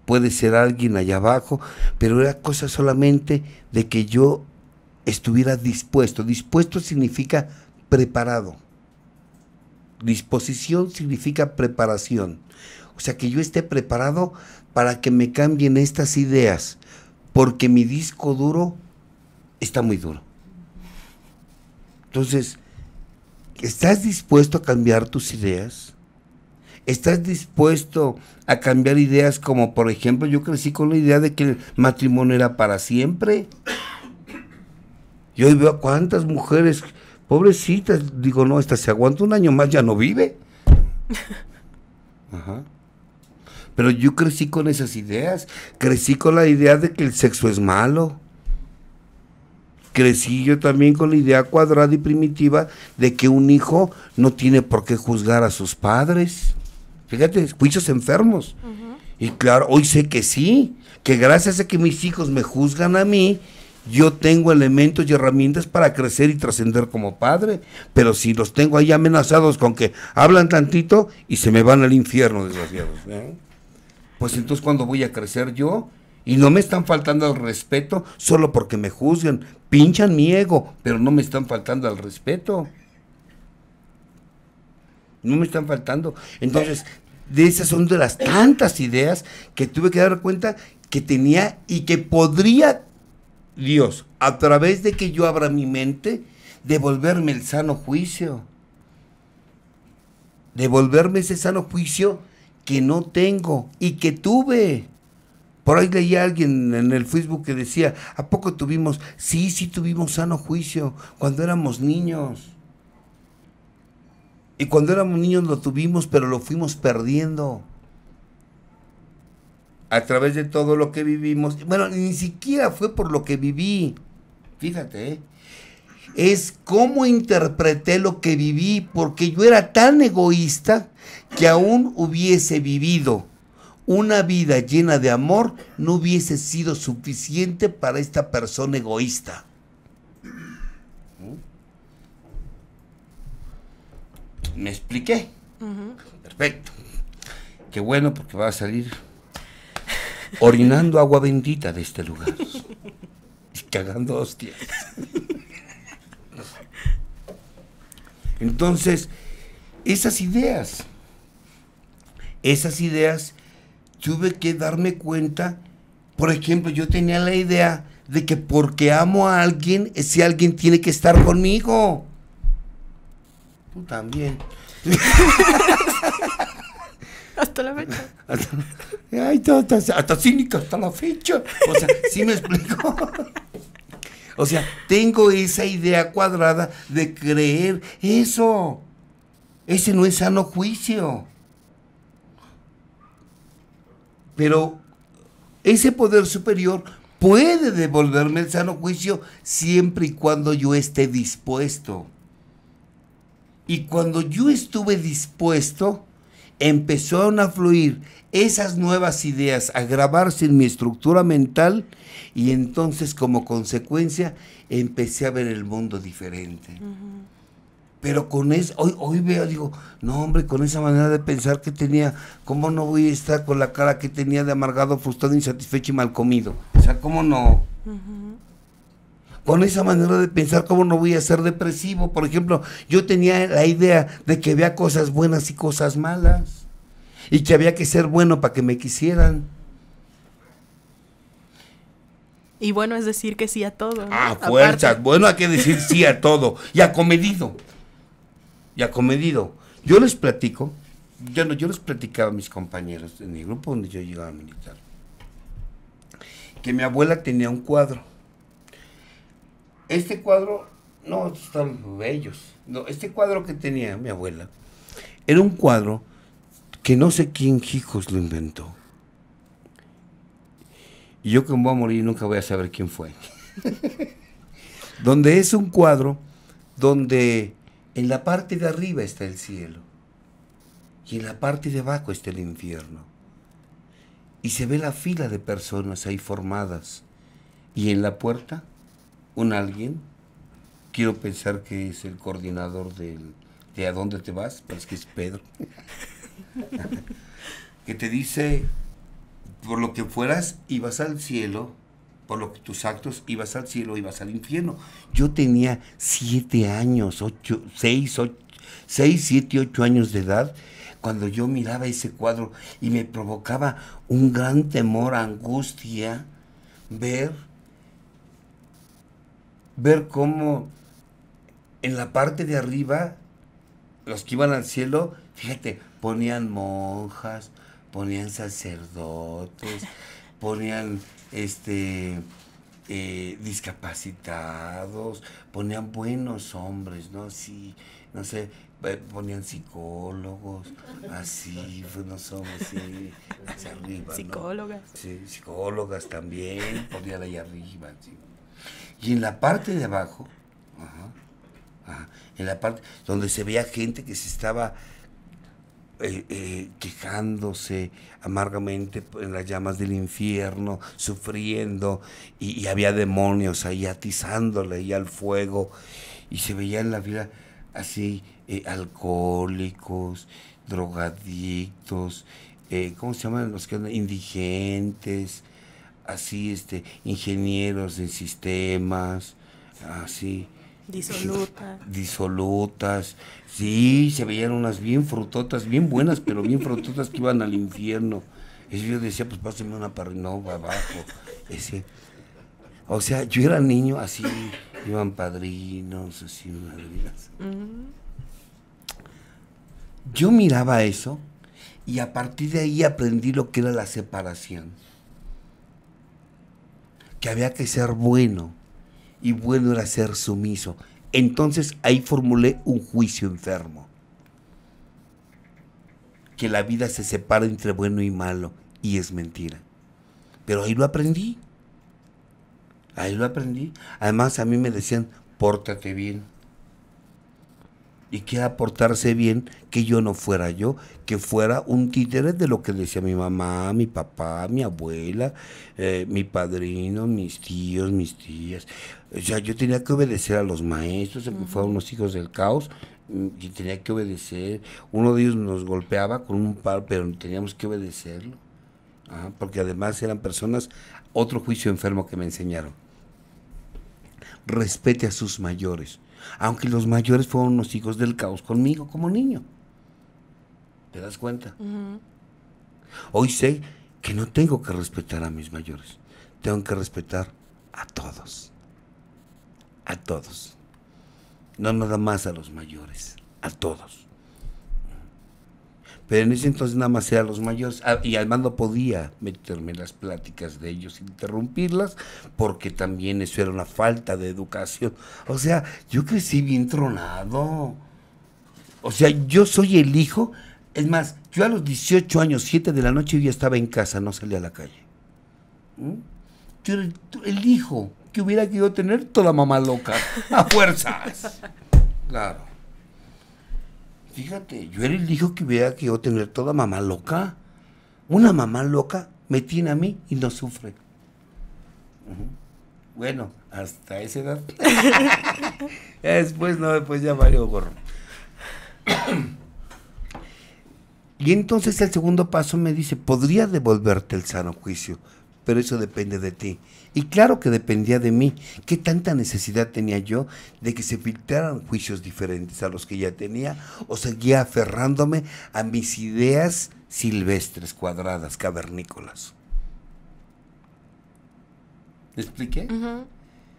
Puede ser alguien allá abajo, pero era cosa solamente de que yo estuviera dispuesto. Dispuesto significa preparado. Disposición significa preparación. O sea, que yo esté preparado para que me cambien estas ideas, porque mi disco duro está muy duro. Entonces, ¿estás dispuesto a cambiar tus ideas? ¿Estás dispuesto a cambiar ideas como, por ejemplo, yo crecí con la idea de que el matrimonio era para siempre? Y hoy veo cuántas mujeres, pobrecitas, digo, no, esta se aguanta un año más, ya no vive. Pero yo crecí con esas ideas, crecí con la idea de que el sexo es malo. Crecí yo también con la idea cuadrada y primitiva de que un hijo no tiene por qué juzgar a sus padres. Fíjate, juicios enfermos. Y claro, hoy sé que sí, que gracias a que mis hijos me juzgan a mí, yo tengo elementos y herramientas para crecer y trascender como padre, pero si los tengo ahí amenazados con que hablan tantito y se me van al infierno, desgraciados. ¿eh? Pues entonces cuando voy a crecer yo y no me están faltando al respeto solo porque me juzgan, pinchan mi ego, pero no me están faltando al respeto. No me están faltando. Entonces, de esas son de las tantas ideas que tuve que dar cuenta que tenía y que podría Dios, a través de que yo abra mi mente, devolverme el sano juicio. Devolverme ese sano juicio que no tengo y que tuve. Por ahí leía a alguien en el Facebook que decía, ¿a poco tuvimos? Sí, sí tuvimos sano juicio cuando éramos niños. Y cuando éramos niños lo tuvimos, pero lo fuimos perdiendo a través de todo lo que vivimos. Bueno, ni siquiera fue por lo que viví. Fíjate, ¿eh? es cómo interpreté lo que viví, porque yo era tan egoísta que aún hubiese vivido una vida llena de amor, no hubiese sido suficiente para esta persona egoísta. ¿Mm? ¿Me expliqué? Perfecto. Qué bueno porque va a salir orinando agua bendita de este lugar. Y cagando hostias. Entonces, esas ideas, esas ideas, tuve que darme cuenta, por ejemplo, yo tenía la idea de que porque amo a alguien, ese alguien tiene que estar conmigo. Tú también. Hasta la fecha. Hasta, cínica hasta la fecha. O sea, sí me explico. O sea, tengo esa idea cuadrada de creer eso. Ese no es sano juicio. Pero ese poder superior puede devolverme el sano juicio siempre y cuando yo esté dispuesto. Y cuando yo estuve dispuesto, empezaron a fluir esas nuevas ideas, a grabarse en mi estructura mental y entonces como consecuencia empecé a ver el mundo diferente. Pero con eso, hoy, hoy veo, digo, no hombre, con esa manera de pensar que tenía, ¿cómo no voy a estar con la cara que tenía de amargado, frustrado, insatisfecho y mal comido? O sea, ¿cómo no? con esa manera de pensar, ¿cómo no voy a ser depresivo? Por ejemplo, yo tenía la idea de que había cosas buenas y cosas malas, y que había que ser bueno para que me quisieran. Y bueno es decir que sí a todo. Ah, fuerzas. Bueno, hay que decir sí a todo. Y comedido, Y acomedido. Yo les platico. Yo, yo les platicaba a mis compañeros en el grupo donde yo llegaba a militar. Que mi abuela tenía un cuadro este cuadro, no, están bellos. este cuadro que tenía mi abuela era un cuadro que no sé quién hijos lo inventó. Y yo que me voy a morir nunca voy a saber quién fue. donde es un cuadro donde en la parte de arriba está el cielo y en la parte de abajo está el infierno. Y se ve la fila de personas ahí formadas y en la puerta un alguien, quiero pensar que es el coordinador del, de a dónde te vas, es que es Pedro, que te dice, por lo que fueras, ibas al cielo, por lo que tus actos, ibas al cielo, ibas al infierno. Yo tenía siete años, ocho, seis, ocho, seis, siete, ocho años de edad, cuando yo miraba ese cuadro y me provocaba un gran temor, angustia, ver ver cómo en la parte de arriba, los que iban al cielo, fíjate, ponían monjas, ponían sacerdotes, ponían este eh, discapacitados, ponían buenos hombres, ¿no? Sí, no sé, eh, ponían psicólogos, así, no somos así, arriba. Psicólogas. Sí, psicólogas también, ponían ahí arriba, sí. Y en la parte de abajo, en la parte donde se veía gente que se estaba eh, eh, quejándose amargamente en las llamas del infierno, sufriendo, y, había demonios ahí atizándole al fuego, y se veía en la vida así eh, alcohólicos, drogadictos, ¿cómo se llaman los que andan? Indigentes, así, este, ingenieros en sistemas, así. Disolutas. Disolutas. Sí, se veían unas bien frutotas, bien buenas, pero bien frutotas que iban al infierno. Y yo decía, pues pásenme una para abajo. Ese, o sea, yo era niño así, iban padrinos, así, madrinas. Yo miraba eso y a partir de ahí aprendí lo que era la separación que había que ser bueno y bueno era ser sumiso. Entonces ahí formulé un juicio enfermo. Que la vida se separa entre bueno y malo y es mentira. Pero ahí lo aprendí. Ahí lo aprendí. Además a mí me decían, pórtate bien y que aportarse bien que yo no fuera yo, que fuera un títere de lo que decía mi mamá, mi papá, mi abuela, eh, mi padrino, mis tíos, mis tías. O sea, yo tenía que obedecer a los maestros, que fueron unos hijos del caos, mm, y tenía que obedecer. Uno de ellos nos golpeaba con un par, pero teníamos que obedecerlo. Ah, porque además eran personas, otro juicio enfermo que me enseñaron. Respete a sus mayores aunque los mayores fueron los hijos del caos conmigo como niño. ¿Te das cuenta? Hoy sé que no tengo que respetar a mis mayores, tengo que respetar a todos, a todos, no nada más a los mayores, a todos. Pero en ese entonces nada más eran los mayores ah, y además podía meterme en las pláticas de ellos, interrumpirlas, porque también eso era una falta de educación. O sea, yo crecí bien tronado. O sea, yo soy el hijo. Es más, yo a los 18 años, 7 de la noche, yo ya estaba en casa, no salía a la calle. ¿Mm? Yo era el, el hijo que hubiera querido tener toda mamá loca, a fuerzas. Claro. Fíjate, yo era el hijo que hubiera que yo tener toda mamá loca. Una mamá loca me tiene a mí y no sufre. Bueno, hasta esa edad. después no, después ya Mario gorro. y entonces el segundo paso me dice, podría devolverte el sano juicio pero eso depende de ti. Y claro que dependía de mí. ¿Qué tanta necesidad tenía yo de que se filtraran juicios diferentes a los que ya tenía o seguía aferrándome a mis ideas silvestres, cuadradas, cavernícolas? ¿Me expliqué?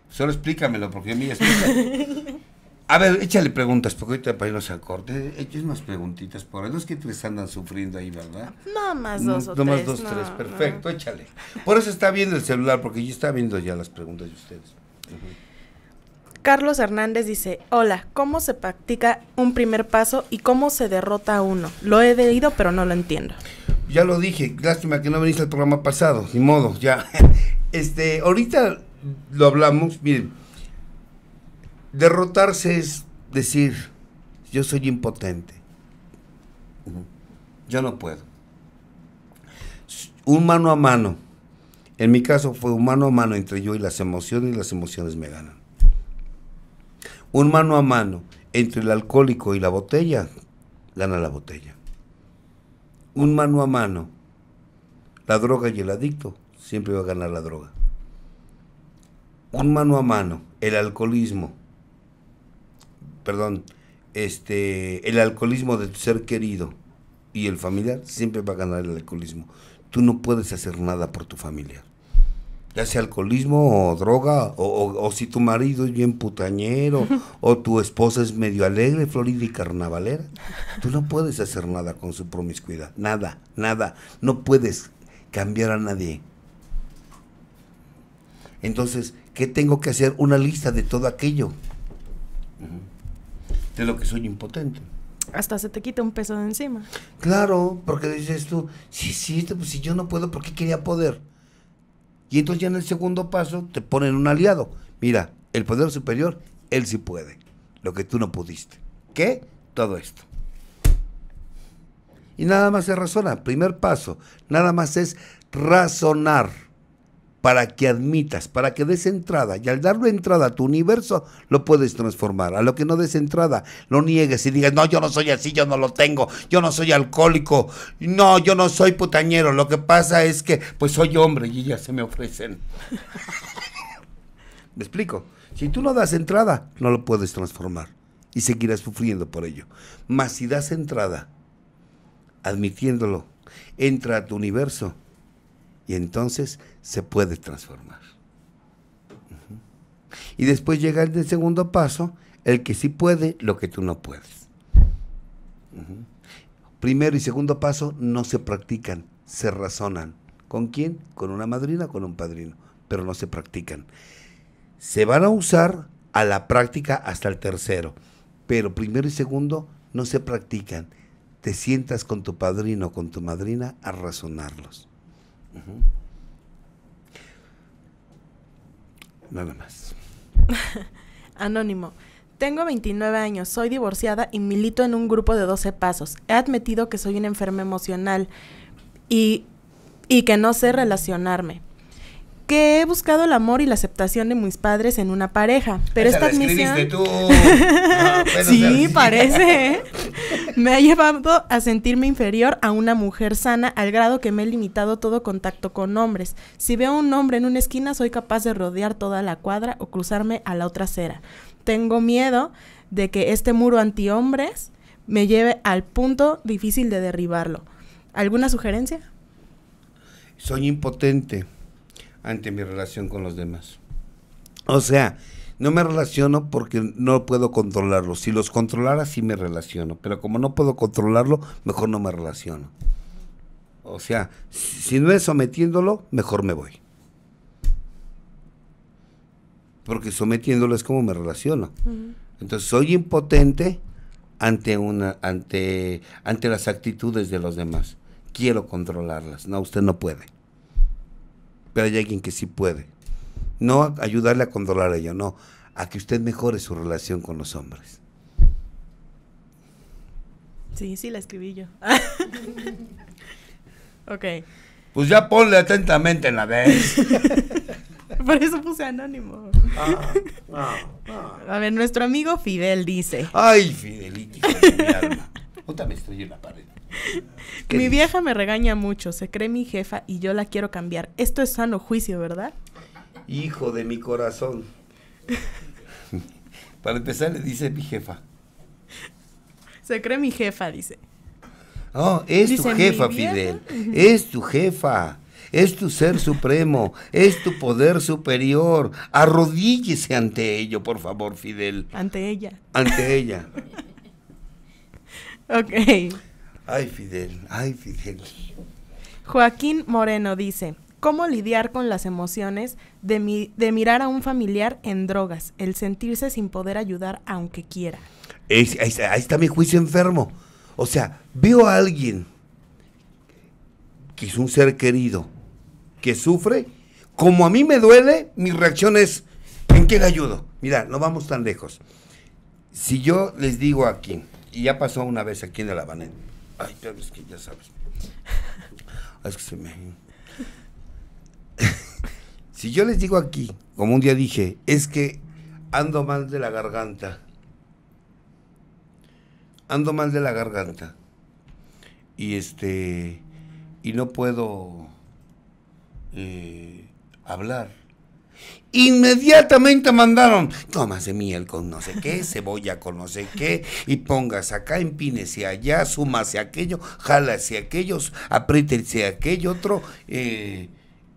Solo explícamelo, porque a mí explica. A ver, échale preguntas, porque ahorita para irnos al corte, échale unas preguntitas por ahí. Los que tres andan sufriendo ahí, ¿verdad? No, más dos o no tres. Más dos, tres, perfecto, échale. Por eso está viendo el celular, porque yo está viendo ya las preguntas de ustedes. Carlos Hernández dice, hola, ¿cómo se practica un primer paso y cómo se derrota uno? Lo he leído, pero no lo entiendo. Ya lo dije, lástima que no veniste al programa pasado, ni modo, ya. Este, ahorita lo hablamos, miren Derrotarse es decir, yo soy impotente, yo no puedo. Un mano a mano, en mi caso fue un mano a mano entre yo y las emociones y las emociones me ganan. Un mano a mano entre el alcohólico y la botella, gana la botella. Un mano a mano, la droga y el adicto, siempre va a ganar la droga. Un mano a mano, el alcoholismo, perdón, este, el alcoholismo de tu ser querido y el familiar siempre va a ganar el alcoholismo. Tú no puedes hacer nada por tu familia. Ya sea alcoholismo o droga, o, si tu marido es bien putañero, o tu esposa es medio alegre, florida y carnavalera, tú no puedes hacer nada con su promiscuidad. Nada, nada. No puedes cambiar a nadie. Entonces, ¿qué tengo que hacer? Una lista de todo aquello de lo que soy impotente. Hasta se te quita un peso de encima. Claro, porque dices tú, sí, sí, pues si yo no puedo, ¿por qué quería poder? Y entonces ya en el segundo paso te ponen un aliado. Mira, el poder superior, él sí puede, lo que tú no pudiste. ¿Qué? Todo esto. Y nada más se razona. Primer paso, nada más es razonar para que admitas, para que des entrada. Y al darle entrada a tu universo, lo puedes transformar. A lo que no des entrada, lo niegues y digas, no, yo no soy así, yo no lo tengo, yo no soy alcohólico, no, yo no soy putañero. Lo que pasa es que, pues soy hombre y ya se me ofrecen. ¿Me explico? Si tú no das entrada, no lo puedes transformar y seguirás sufriendo por ello. Mas si das entrada, admitiéndolo, entra a tu universo y entonces se puede transformar. Y después llega el segundo paso, el que sí puede lo que tú no puedes. Primero y segundo paso no se practican, se razonan. ¿Con quién? Con una madrina o con un padrino, pero no se practican. Se van a usar a la práctica hasta el tercero, pero primero y segundo no se practican. Te sientas con tu padrino o con tu madrina a razonarlos. Nada más. Anónimo. Tengo 29 años, soy divorciada y milito en un grupo de 12 pasos. He admitido que soy una enferma emocional y, que no sé relacionarme. Que he buscado el amor y la aceptación de mis padres en una pareja, pero esta admisión... Ah, sí, parece. Me ha llevado a sentirme inferior a una mujer sana al grado que me he limitado todo contacto con hombres. Si veo un hombre en una esquina, soy capaz de rodear toda la cuadra o cruzarme a la otra acera. Tengo miedo de que este muro antihombres me lleve al punto difícil de derribarlo. ¿Alguna sugerencia? Soy impotente ante mi relación con los demás. O sea, no me relaciono porque no puedo controlarlos. Si los controlara, sí me relaciono. Pero como no puedo controlarlo, mejor no me relaciono. O sea, si no es sometiéndolo, mejor me voy. Porque sometiéndolo es como me relaciono. Entonces soy impotente ante una, ante, ante las actitudes de los demás. Quiero controlarlas. No, usted no puede. Pero hay alguien que sí puede. No ayudarle a controlar a ello, no a que usted mejore su relación con los hombres. Sí, sí, la escribí yo. ok. Pues ya ponle atentamente en la vez. Por eso puse anónimo. Ah, ah, ah. A ver, nuestro amigo Fidel dice. Ay, Fidelito, mi alma. me estoy en la pared. Mi vieja me regaña mucho, se cree mi jefa y yo la quiero cambiar. Esto es sano juicio, ¿verdad? Hijo de mi corazón. Para empezar le dice mi jefa. Se cree mi jefa, dice. No, es tu jefa, Fidel. Es tu jefa. Es tu ser supremo. es tu poder superior. Arrodíllese ante ello, por favor, Fidel. Ante ella. Ante ella. ok. Ay, Fidel. Ay, Fidel. Joaquín Moreno dice cómo lidiar con las emociones de, mirar a un familiar en drogas, el sentirse sin poder ayudar aunque quiera. ahí está mi juicio enfermo. O sea, veo a alguien que es un ser querido, que sufre, como a mí me duele, mi reacción es, ¿en qué le ayudo? Mira, no vamos tan lejos. Si yo les digo aquí, y ya pasó una vez aquí en el Habanet, ay, pero es que ya sabes, ah, es que se me si yo les digo aquí, como un día dije, es que ando mal de la garganta. Ando mal de la garganta. Y este. Y no puedo eh, hablar. Inmediatamente mandaron, tómase miel con no sé qué, cebolla con no sé qué, y pongas acá, y allá, súmase aquello, jálase aquellos, apriétese aquello otro, eh,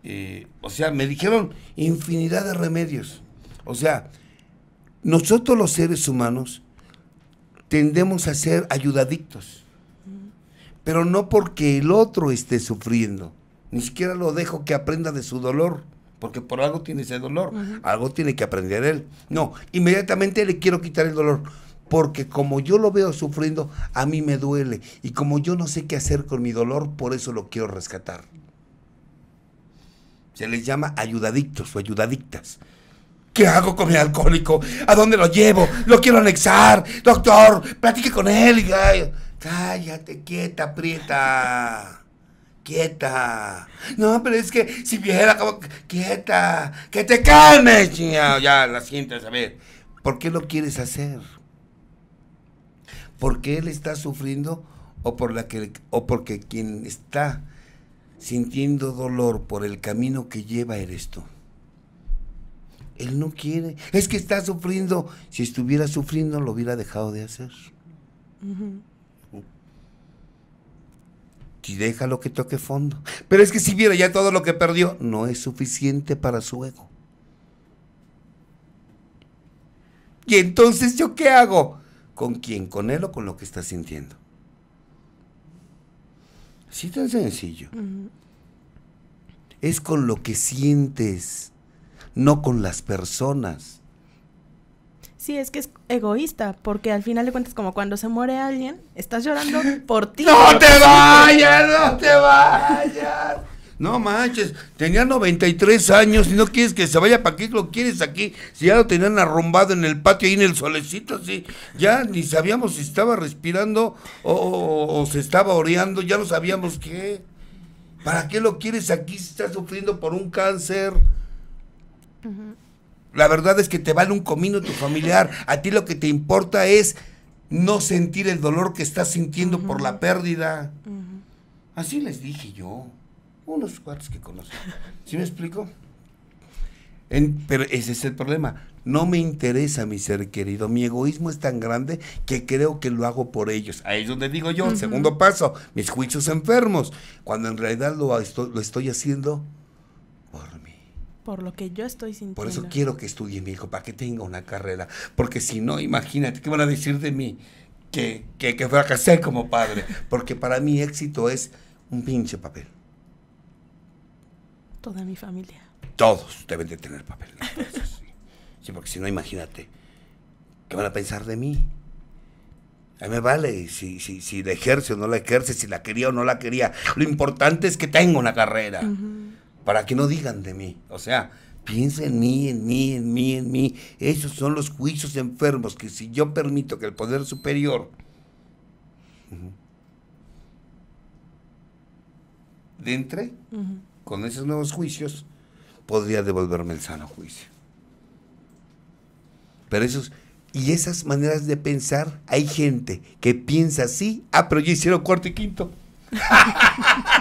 eh, o sea, me dijeron infinidad de remedios. O sea, nosotros los seres humanos tendemos a ser ayudadictos, pero no porque el otro esté sufriendo, ni siquiera lo dejo que aprenda de su dolor, porque por algo tiene ese dolor, algo tiene que aprender él. No, inmediatamente le quiero quitar el dolor, porque como yo lo veo sufriendo, a mí me duele, y como yo no sé qué hacer con mi dolor, por eso lo quiero rescatar. Se les llama ayudadictos o ayudadictas. ¿Qué hago con mi alcohólico? ¿A dónde lo llevo? ¿Lo quiero anexar? Doctor, platique con él. cállate, quieta, prieta. Quieta. No, pero es que si viera como... Quieta. Que te calmes, Ya, la sientes, a ver. ¿Por qué lo quieres hacer? ¿Por qué él está sufriendo o, por la que, o porque quien está sintiendo dolor por el camino que lleva eres tú. Él no quiere. Es que está sufriendo. Si estuviera sufriendo, lo hubiera dejado de hacer. Y deja lo que toque fondo. Pero es que si viera ya todo lo que perdió, no es suficiente para su ego. ¿Y entonces yo qué hago? ¿Con quién? ¿Con él o con lo que está sintiendo? Sí, tan sencillo. Es con lo que sientes, no con las personas. Sí, es que es egoísta, porque al final de cuentas, como cuando se muere alguien, estás llorando por ti. ¡No te vayas! ¡No te vayas! No manches, tenía 93 años y no quieres que se vaya para qué lo quieres aquí. Si ya lo tenían arrumbado en el patio, ahí en el solecito, así. Ya ni sabíamos si estaba respirando o, se estaba oreando, ya no sabíamos qué. ¿Para qué lo quieres aquí si estás sufriendo por un cáncer? La verdad es que te vale un comino tu familiar. A ti lo que te importa es no sentir el dolor que estás sintiendo por la pérdida. Así les dije yo unos cuates que conozco. ¿Sí me explico? pero ese es el problema. No me interesa mi ser querido. Mi egoísmo es tan grande que creo que lo hago por ellos. Ahí es donde digo yo, segundo paso, mis juicios enfermos. Cuando en realidad lo, estoy, lo estoy haciendo por mí. Por lo que yo estoy sintiendo. Por eso quiero que estudie mi hijo, para que tenga una carrera. Porque si no, imagínate, ¿qué van a decir de mí? Que, que, que fracasé como padre. Porque para mí éxito es un pinche papel de mi familia. Todos deben de tener papel. sí. porque si no, imagínate, ¿qué van a pensar de mí? A mí me vale si, si, si la ejerce o no la ejerce, si la quería o no la quería. Lo importante es que tengo una carrera. Para que no digan de mí. O sea, piensa en mí, en mí, en mí, en mí. Esos son los juicios enfermos que si yo permito que el poder superior entre, con esos nuevos juicios, podría devolverme el sano juicio. Pero esos, y esas maneras de pensar, hay gente que piensa así, ah, pero ya hicieron cuarto y quinto.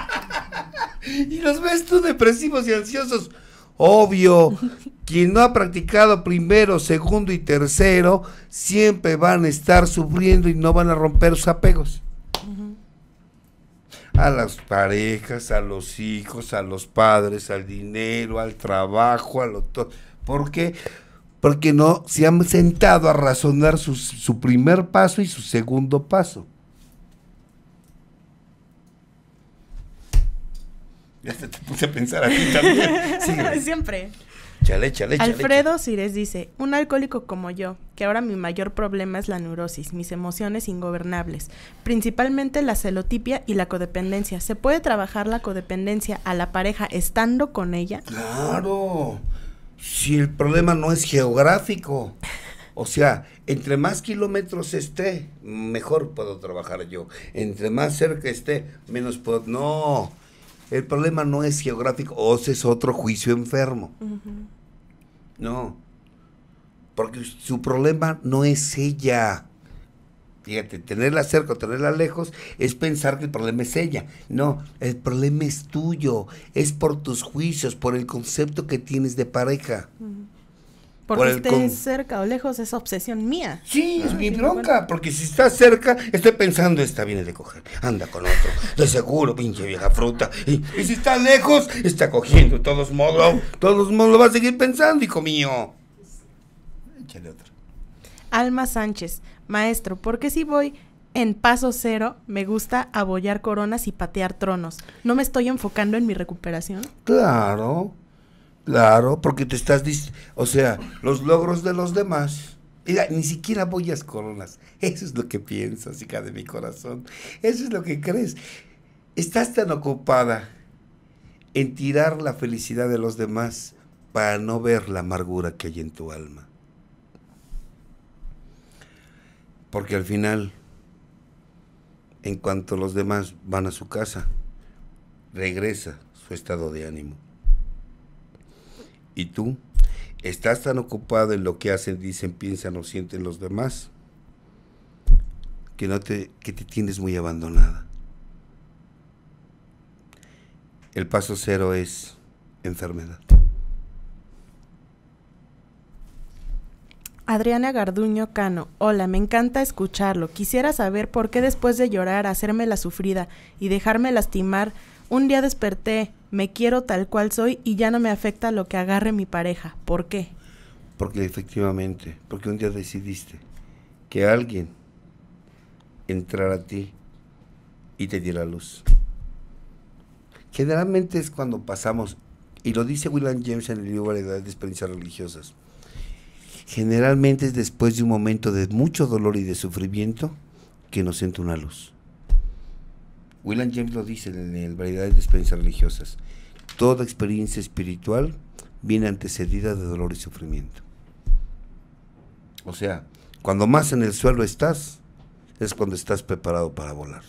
y los ves tú depresivos y ansiosos. Obvio, quien no ha practicado primero, segundo y tercero, siempre van a estar sufriendo y no van a romper sus apegos a las parejas, a los hijos, a los padres, al dinero, al trabajo, a lo todo. ¿Por qué? Porque no se han sentado a razonar su, primer paso y su segundo paso. Ya te, te puse a pensar a ti también. Siempre. Alfredo Cires dice, un alcohólico como yo, que ahora mi mayor problema es la neurosis, mis emociones ingobernables, principalmente la celotipia y la codependencia. ¿Se puede trabajar la codependencia a la pareja estando con ella? Claro, si el problema no es geográfico. O sea, entre más kilómetros esté, mejor puedo trabajar yo. Entre más cerca esté, menos puedo... No, el problema no es geográfico, o es otro juicio enfermo. No. Porque su problema no es ella. Fíjate, tenerla cerca o tenerla lejos es pensar que el problema es ella. No, el problema es tuyo. Es por tus juicios, por el concepto que tienes de pareja. Porque estén cerca o lejos es obsesión mía. Sí, es mi bronca, porque si está cerca, estoy pensando, esta viene de coger, anda con otro, de seguro, pinche vieja fruta. Y, si está lejos, está cogiendo, todos modos, todos modos lo va a seguir pensando, hijo mío. Échale otro. Alma Sánchez, maestro, porque si voy en paso cero me gusta abollar coronas y patear tronos? ¿No me estoy enfocando en mi recuperación? Claro, Claro, porque te estás, o sea, los logros de los demás. Mira, ni siquiera las coronas. Eso es lo que piensas, hija de mi corazón. Eso es lo que crees. Estás tan ocupada en tirar la felicidad de los demás para no ver la amargura que hay en tu alma. Porque al final, en cuanto los demás van a su casa, regresa su estado de ánimo. ¿Y tú? ¿Estás tan ocupado en lo que hacen, dicen, piensan o sienten los demás? Que, no te, que te tienes muy abandonada. El paso cero es enfermedad. Adriana Garduño Cano, hola, me encanta escucharlo. Quisiera saber por qué después de llorar, hacerme la sufrida y dejarme lastimar, un día desperté, me quiero tal cual soy y ya no me afecta lo que agarre mi pareja. ¿Por qué? Porque efectivamente, porque un día decidiste que alguien entrara a ti y te diera luz. Generalmente es cuando pasamos, y lo dice William James en el libro Variedad de Experiencias Religiosas, generalmente es después de un momento de mucho dolor y de sufrimiento que nos entra una luz. William James lo dice en el Variedades de Experiencias Religiosas. Toda experiencia espiritual viene antecedida de dolor y sufrimiento. O sea, cuando más en el suelo estás, es cuando estás preparado para volar.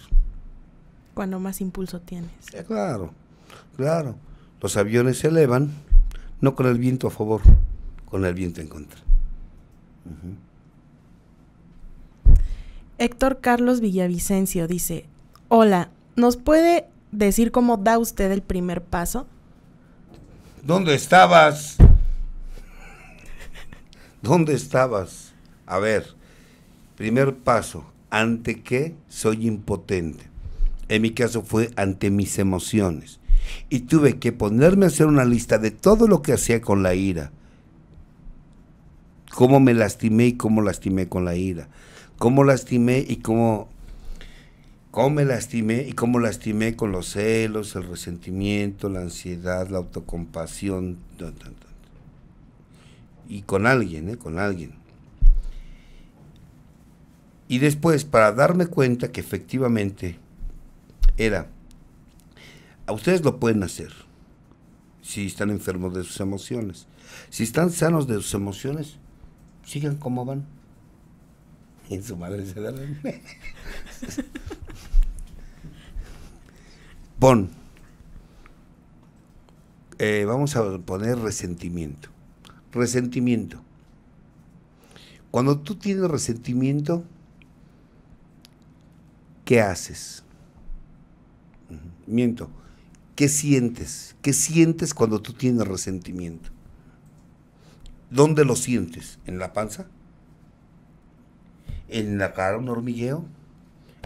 Cuando más impulso tienes. Eh, claro, claro. Los aviones se elevan, no con el viento a favor, con el viento en contra. Héctor Carlos Villavicencio dice, hola, ¿Nos puede decir cómo da usted el primer paso? ¿Dónde estabas? ¿Dónde estabas? A ver, primer paso, ¿ante qué soy impotente? En mi caso fue ante mis emociones. Y tuve que ponerme a hacer una lista de todo lo que hacía con la ira. Cómo me lastimé y cómo lastimé con la ira. Cómo lastimé y cómo cómo me lastimé y cómo lastimé con los celos, el resentimiento, la ansiedad, la autocompasión. Y con alguien, ¿eh? con alguien. Y después, para darme cuenta que efectivamente era, a ustedes lo pueden hacer si están enfermos de sus emociones. Si están sanos de sus emociones, sigan como van. Y su madre se da. la... ¡Ja, pon, eh, vamos a poner resentimiento. Resentimiento. Cuando tú tienes resentimiento, ¿qué haces? Miento. ¿Qué sientes? ¿Qué sientes cuando tú tienes resentimiento? ¿Dónde lo sientes? ¿En la panza? ¿En la cara un hormigueo?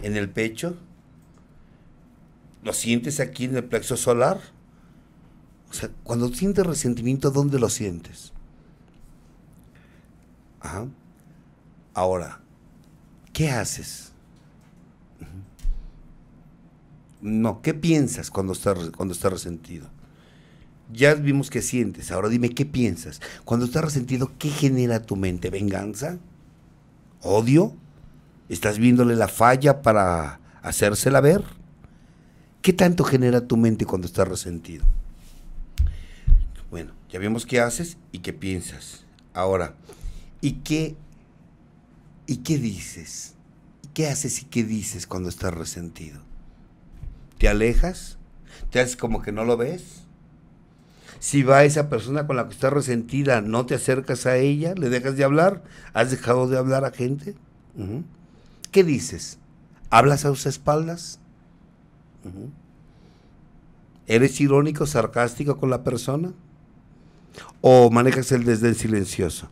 ¿En el pecho? lo sientes aquí en el plexo solar. O sea, cuando sientes resentimiento, ¿dónde lo sientes? Ajá. Ahora, ¿qué haces? No, ¿qué piensas cuando estás, cuando resentido? Ya vimos que sientes, ahora dime qué piensas. Cuando estás resentido, ¿qué genera tu mente? ¿Venganza? ¿Odio? ¿Estás viéndole la falla para hacérsela ver? ¿Qué tanto genera tu mente cuando estás resentido? Bueno, ya vimos qué haces y qué piensas. Ahora, ¿y qué, y qué dices? ¿Qué haces y qué dices cuando estás resentido? ¿Te alejas? ¿Te haces como que no lo ves? Si va esa persona con la que estás resentida, no te acercas a ella, le dejas de hablar, has dejado de hablar a gente. ¿Qué dices? ¿Hablas a sus espaldas? ¿Eres irónico, sarcástico con la persona? ¿O manejas el desdén silencioso?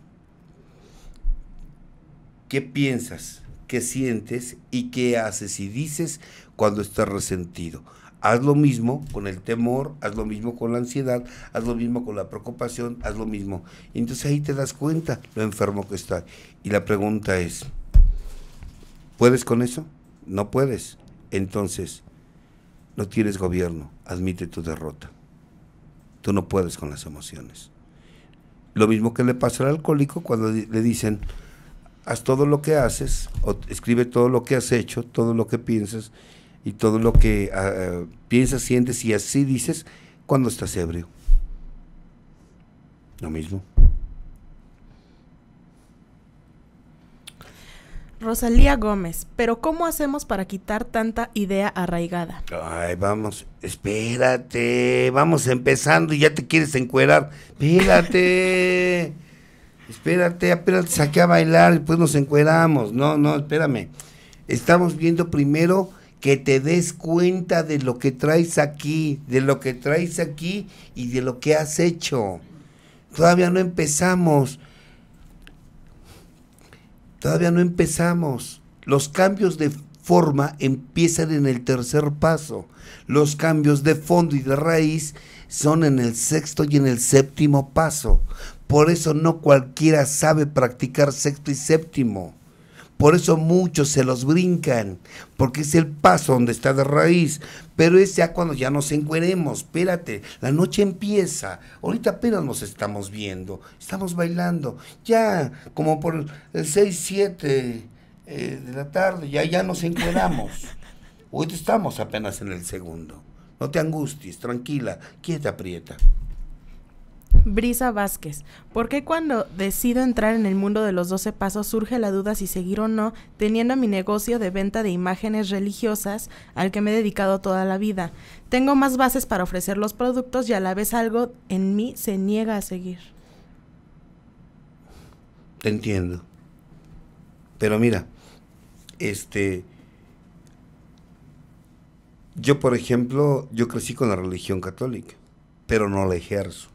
¿Qué piensas? ¿Qué sientes? ¿Y qué haces y dices cuando estás resentido? Haz lo mismo con el temor, haz lo mismo con la ansiedad, haz lo mismo con la preocupación, haz lo mismo. entonces ahí te das cuenta lo enfermo que está. Y la pregunta es, ¿puedes con eso? No puedes. Entonces, no tienes gobierno, admite tu derrota. Tú no puedes con las emociones. Lo mismo que le pasa al alcohólico cuando le dicen, haz todo lo que haces, o escribe todo lo que has hecho, todo lo que piensas y todo lo que ah, ah, piensas, sientes y así dices cuando estás ebrio. Lo mismo. Rosalía Gómez, pero ¿cómo hacemos para quitar tanta idea arraigada? Ay, vamos, espérate, vamos empezando y ya te quieres encuerar. Espérate, espérate, apenas saqué a bailar y pues nos encueramos. No, no, espérame. Estamos viendo primero que te des cuenta de lo que traes aquí, de lo que traes aquí y de lo que has hecho. Todavía no empezamos. Todavía no empezamos. Los cambios de forma empiezan en el tercer paso. Los cambios de fondo y de raíz son en el sexto y en el séptimo paso. Por eso no cualquiera sabe practicar sexto y séptimo. Por eso muchos se los brincan, porque es el paso donde está de raíz. Pero es ya cuando ya nos encueremos. Espérate, la noche empieza. Ahorita apenas nos estamos viendo, estamos bailando. Ya, como por el 6, 7 eh, de la tarde, ya, ya nos encueramos. Ahorita estamos apenas en el segundo. No te angusties, tranquila, quieta, prieta. Brisa Vázquez, ¿por qué cuando decido entrar en el mundo de los 12 pasos surge la duda si seguir o no, teniendo mi negocio de venta de imágenes religiosas al que me he dedicado toda la vida? Tengo más bases para ofrecer los productos y a la vez algo en mí se niega a seguir. Te entiendo. Pero mira, este... Yo, por ejemplo, yo crecí con la religión católica, pero no la ejerzo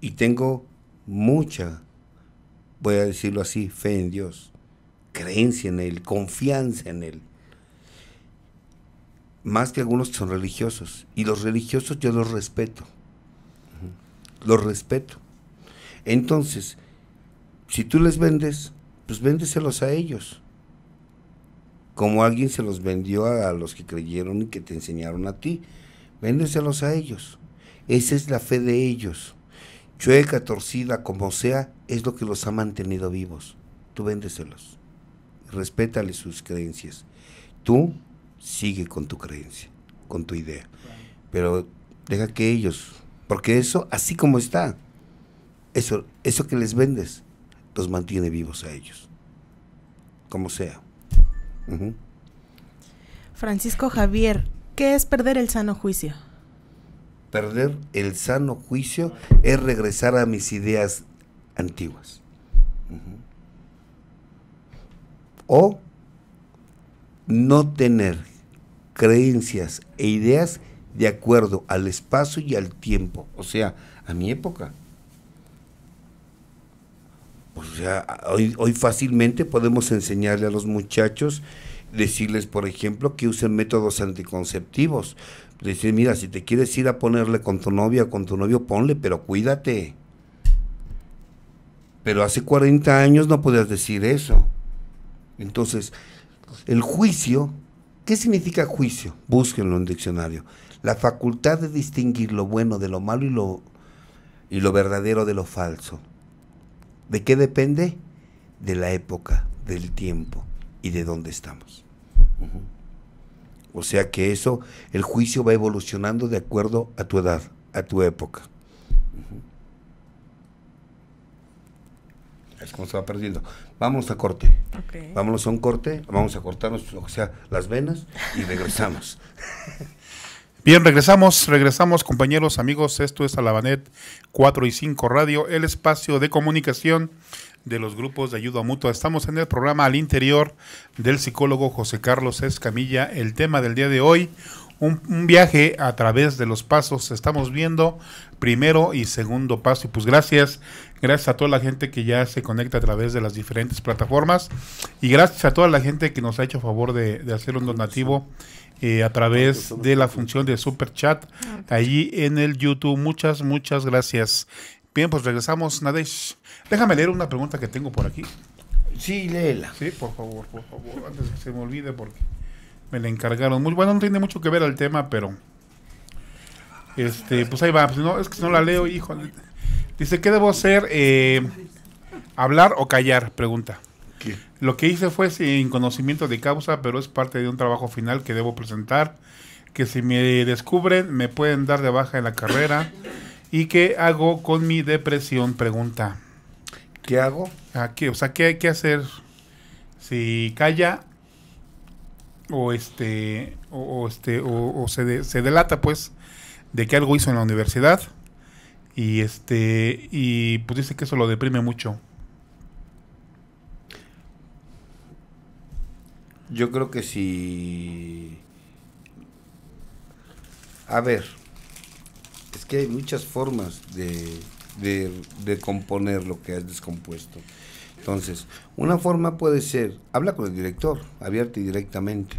y tengo mucha, voy a decirlo así, fe en Dios, creencia en Él, confianza en Él. Más que algunos son religiosos. Y los religiosos yo los respeto. Los respeto. Entonces, si tú les vendes, pues véndeselos a ellos. Como alguien se los vendió a, a los que creyeron y que te enseñaron a ti. Véndeselos a ellos. Esa es la fe de ellos chueca, torcida, como sea, es lo que los ha mantenido vivos. Tú véndeselos. Respétale sus creencias. Tú sigue con tu creencia, con tu idea. Pero deja que ellos, porque eso, así como está, eso, eso que les vendes, los mantiene vivos a ellos. Como sea. Francisco Javier, ¿qué es perder el sano juicio? perder el sano juicio es regresar a mis ideas antiguas. O no tener creencias e ideas de acuerdo al espacio y al tiempo, o sea, a mi época. O sea, hoy, hoy fácilmente podemos enseñarle a los muchachos, decirles, por ejemplo, que usen métodos anticonceptivos, Decir, mira, si te quieres ir a ponerle con tu novia, con tu novio, ponle, pero cuídate. Pero hace 40 años no podías decir eso. Entonces, el juicio, ¿qué significa juicio? Búsquenlo en diccionario. La facultad de distinguir lo bueno de lo malo y lo, y lo verdadero de lo falso. ¿De qué depende? De la época, del tiempo y de dónde estamos. O sea que eso, el juicio va evolucionando de acuerdo a tu edad, a tu época. Es como se va perdiendo. Vamos a corte. Vámonos a un corte, vamos a cortarnos, o sea, las venas y regresamos. Bien, regresamos, regresamos compañeros, amigos, esto es Alabanet 4 y 5 Radio, el espacio de comunicación de los grupos de ayuda mutua. Estamos en el programa al interior del psicólogo José Carlos Escamilla. El tema del día de hoy, un, viaje a través de los pasos. Estamos viendo primero y segundo paso. Y pues gracias, gracias a toda la gente que ya se conecta a través de las diferentes plataformas y gracias a toda la gente que nos ha hecho favor de, hacer un donativo eh, a través de la función de Super Chat allí ah, pues en el YouTube. Muchas, muchas gracias. Bien, pues regresamos, Nadesh. Déjame leer una pregunta que tengo por aquí. Sí, léela. Sí, por favor, por favor, antes que se me olvide porque me la encargaron. Muy bueno, no tiene mucho que ver al tema, pero este, pues ahí va. Pues es que no la leo, hijo. Dice, ¿qué debo hacer? Eh, ¿Hablar o callar? Pregunta. Lo que hice fue sin conocimiento de causa, pero es parte de un trabajo final que debo presentar. Que si me descubren, me pueden dar de baja en la carrera. ¿Y qué hago con mi depresión? Pregunta. ¿Qué hago? ¿A ah, qué? O sea, ¿qué hay que hacer? Si calla o este o, este o, se, se, delata pues de que algo hizo en la universidad y este y pues dice que eso lo deprime mucho. Yo creo que si a ver es que hay muchas formas de, componer lo que has descompuesto. Entonces, una forma puede ser, habla con el director, abierte directamente,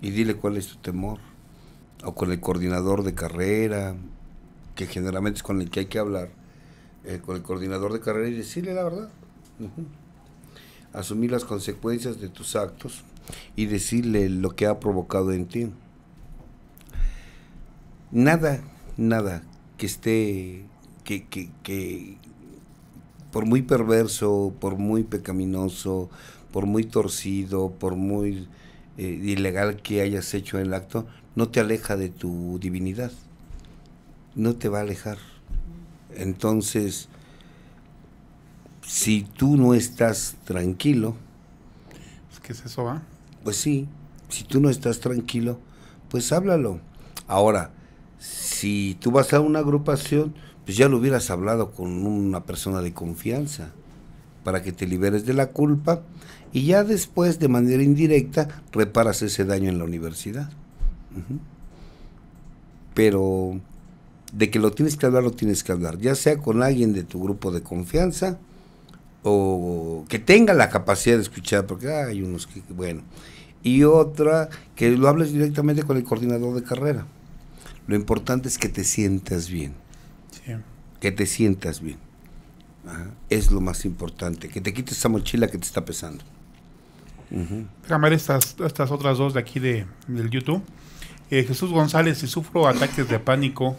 y dile cuál es tu temor, o con el coordinador de carrera, que generalmente es con el que hay que hablar, eh, con el coordinador de carrera y decirle la verdad. Asumir las consecuencias de tus actos y decirle lo que ha provocado en ti nada, nada que esté, que, que, que por muy perverso, por muy pecaminoso, por muy torcido, por muy eh, ilegal que hayas hecho el acto, no te aleja de tu divinidad. No te va a alejar. Entonces, si tú no estás tranquilo. ¿Qué es eso, va? Pues sí, si tú no estás tranquilo, pues háblalo. Ahora, si tú vas a una agrupación, pues ya lo hubieras hablado con una persona de confianza para que te liberes de la culpa y ya después de manera indirecta reparas ese daño en la universidad. Pero de que lo tienes que hablar, lo tienes que hablar, ya sea con alguien de tu grupo de confianza o que tenga la capacidad de escuchar, porque ah, hay unos que, bueno, y otra que lo hables directamente con el coordinador de carrera. Lo importante es que te sientas bien. Que te sientas bien. Es lo más importante. Que te quites esa mochila que te está pesando. Uh estas, otras dos de aquí de, del YouTube. Eh, Jesús González, si sufro ataques de pánico,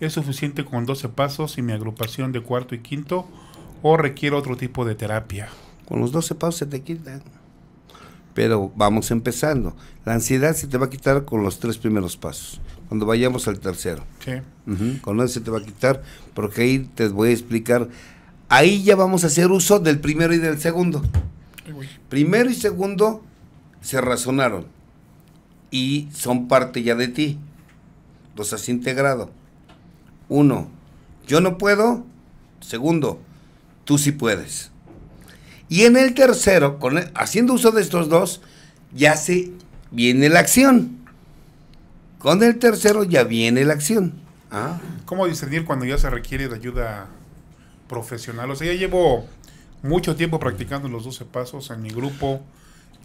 ¿es suficiente con 12 pasos y mi agrupación de cuarto y quinto o requiere otro tipo de terapia? Con los 12 pasos se te quitan. Pero vamos empezando. La ansiedad se te va a quitar con los tres primeros pasos cuando vayamos al tercero. Con eso se te va a quitar, porque ahí te voy a explicar. Ahí ya vamos a hacer uso del primero y del segundo. Primero y segundo se razonaron y son parte ya de ti. Los has integrado. Uno, yo no puedo. Segundo, tú sí puedes. Y en el tercero, haciendo uso de estos dos, ya se viene la acción. Con el tercero ya viene la acción. ¿Ah? ¿Cómo discernir cuando ya se requiere de ayuda profesional? O sea, ya llevo mucho tiempo practicando los 12 pasos en mi grupo,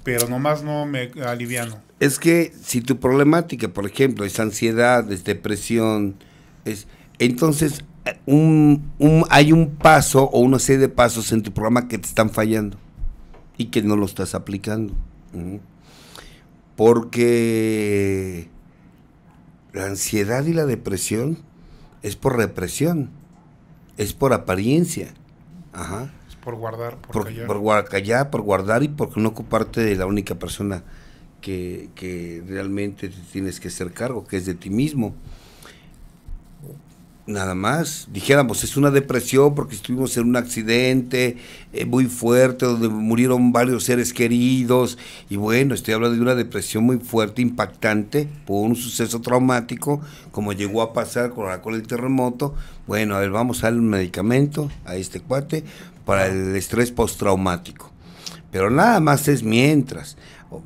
pero nomás no me aliviano. Es que si tu problemática, por ejemplo, es ansiedad, es depresión, es, entonces eh, hay un paso o una serie de pasos en tu programa que te están fallando y que no lo estás aplicando. ¿Mm? Porque la ansiedad y la depresión es por represión, es por apariencia. Ajá. Es por guardar, por, callar. Por guardar y por no ocuparte de la única persona que, que realmente te tienes que hacer cargo, que es de ti mismo nada más dijéramos es una depresión porque estuvimos en un accidente eh, muy fuerte donde murieron varios seres queridos y bueno estoy hablando de una depresión muy fuerte impactante por un suceso traumático como llegó a pasar con el terremoto bueno a ver vamos al medicamento a este cuate para el estrés postraumático pero nada más es mientras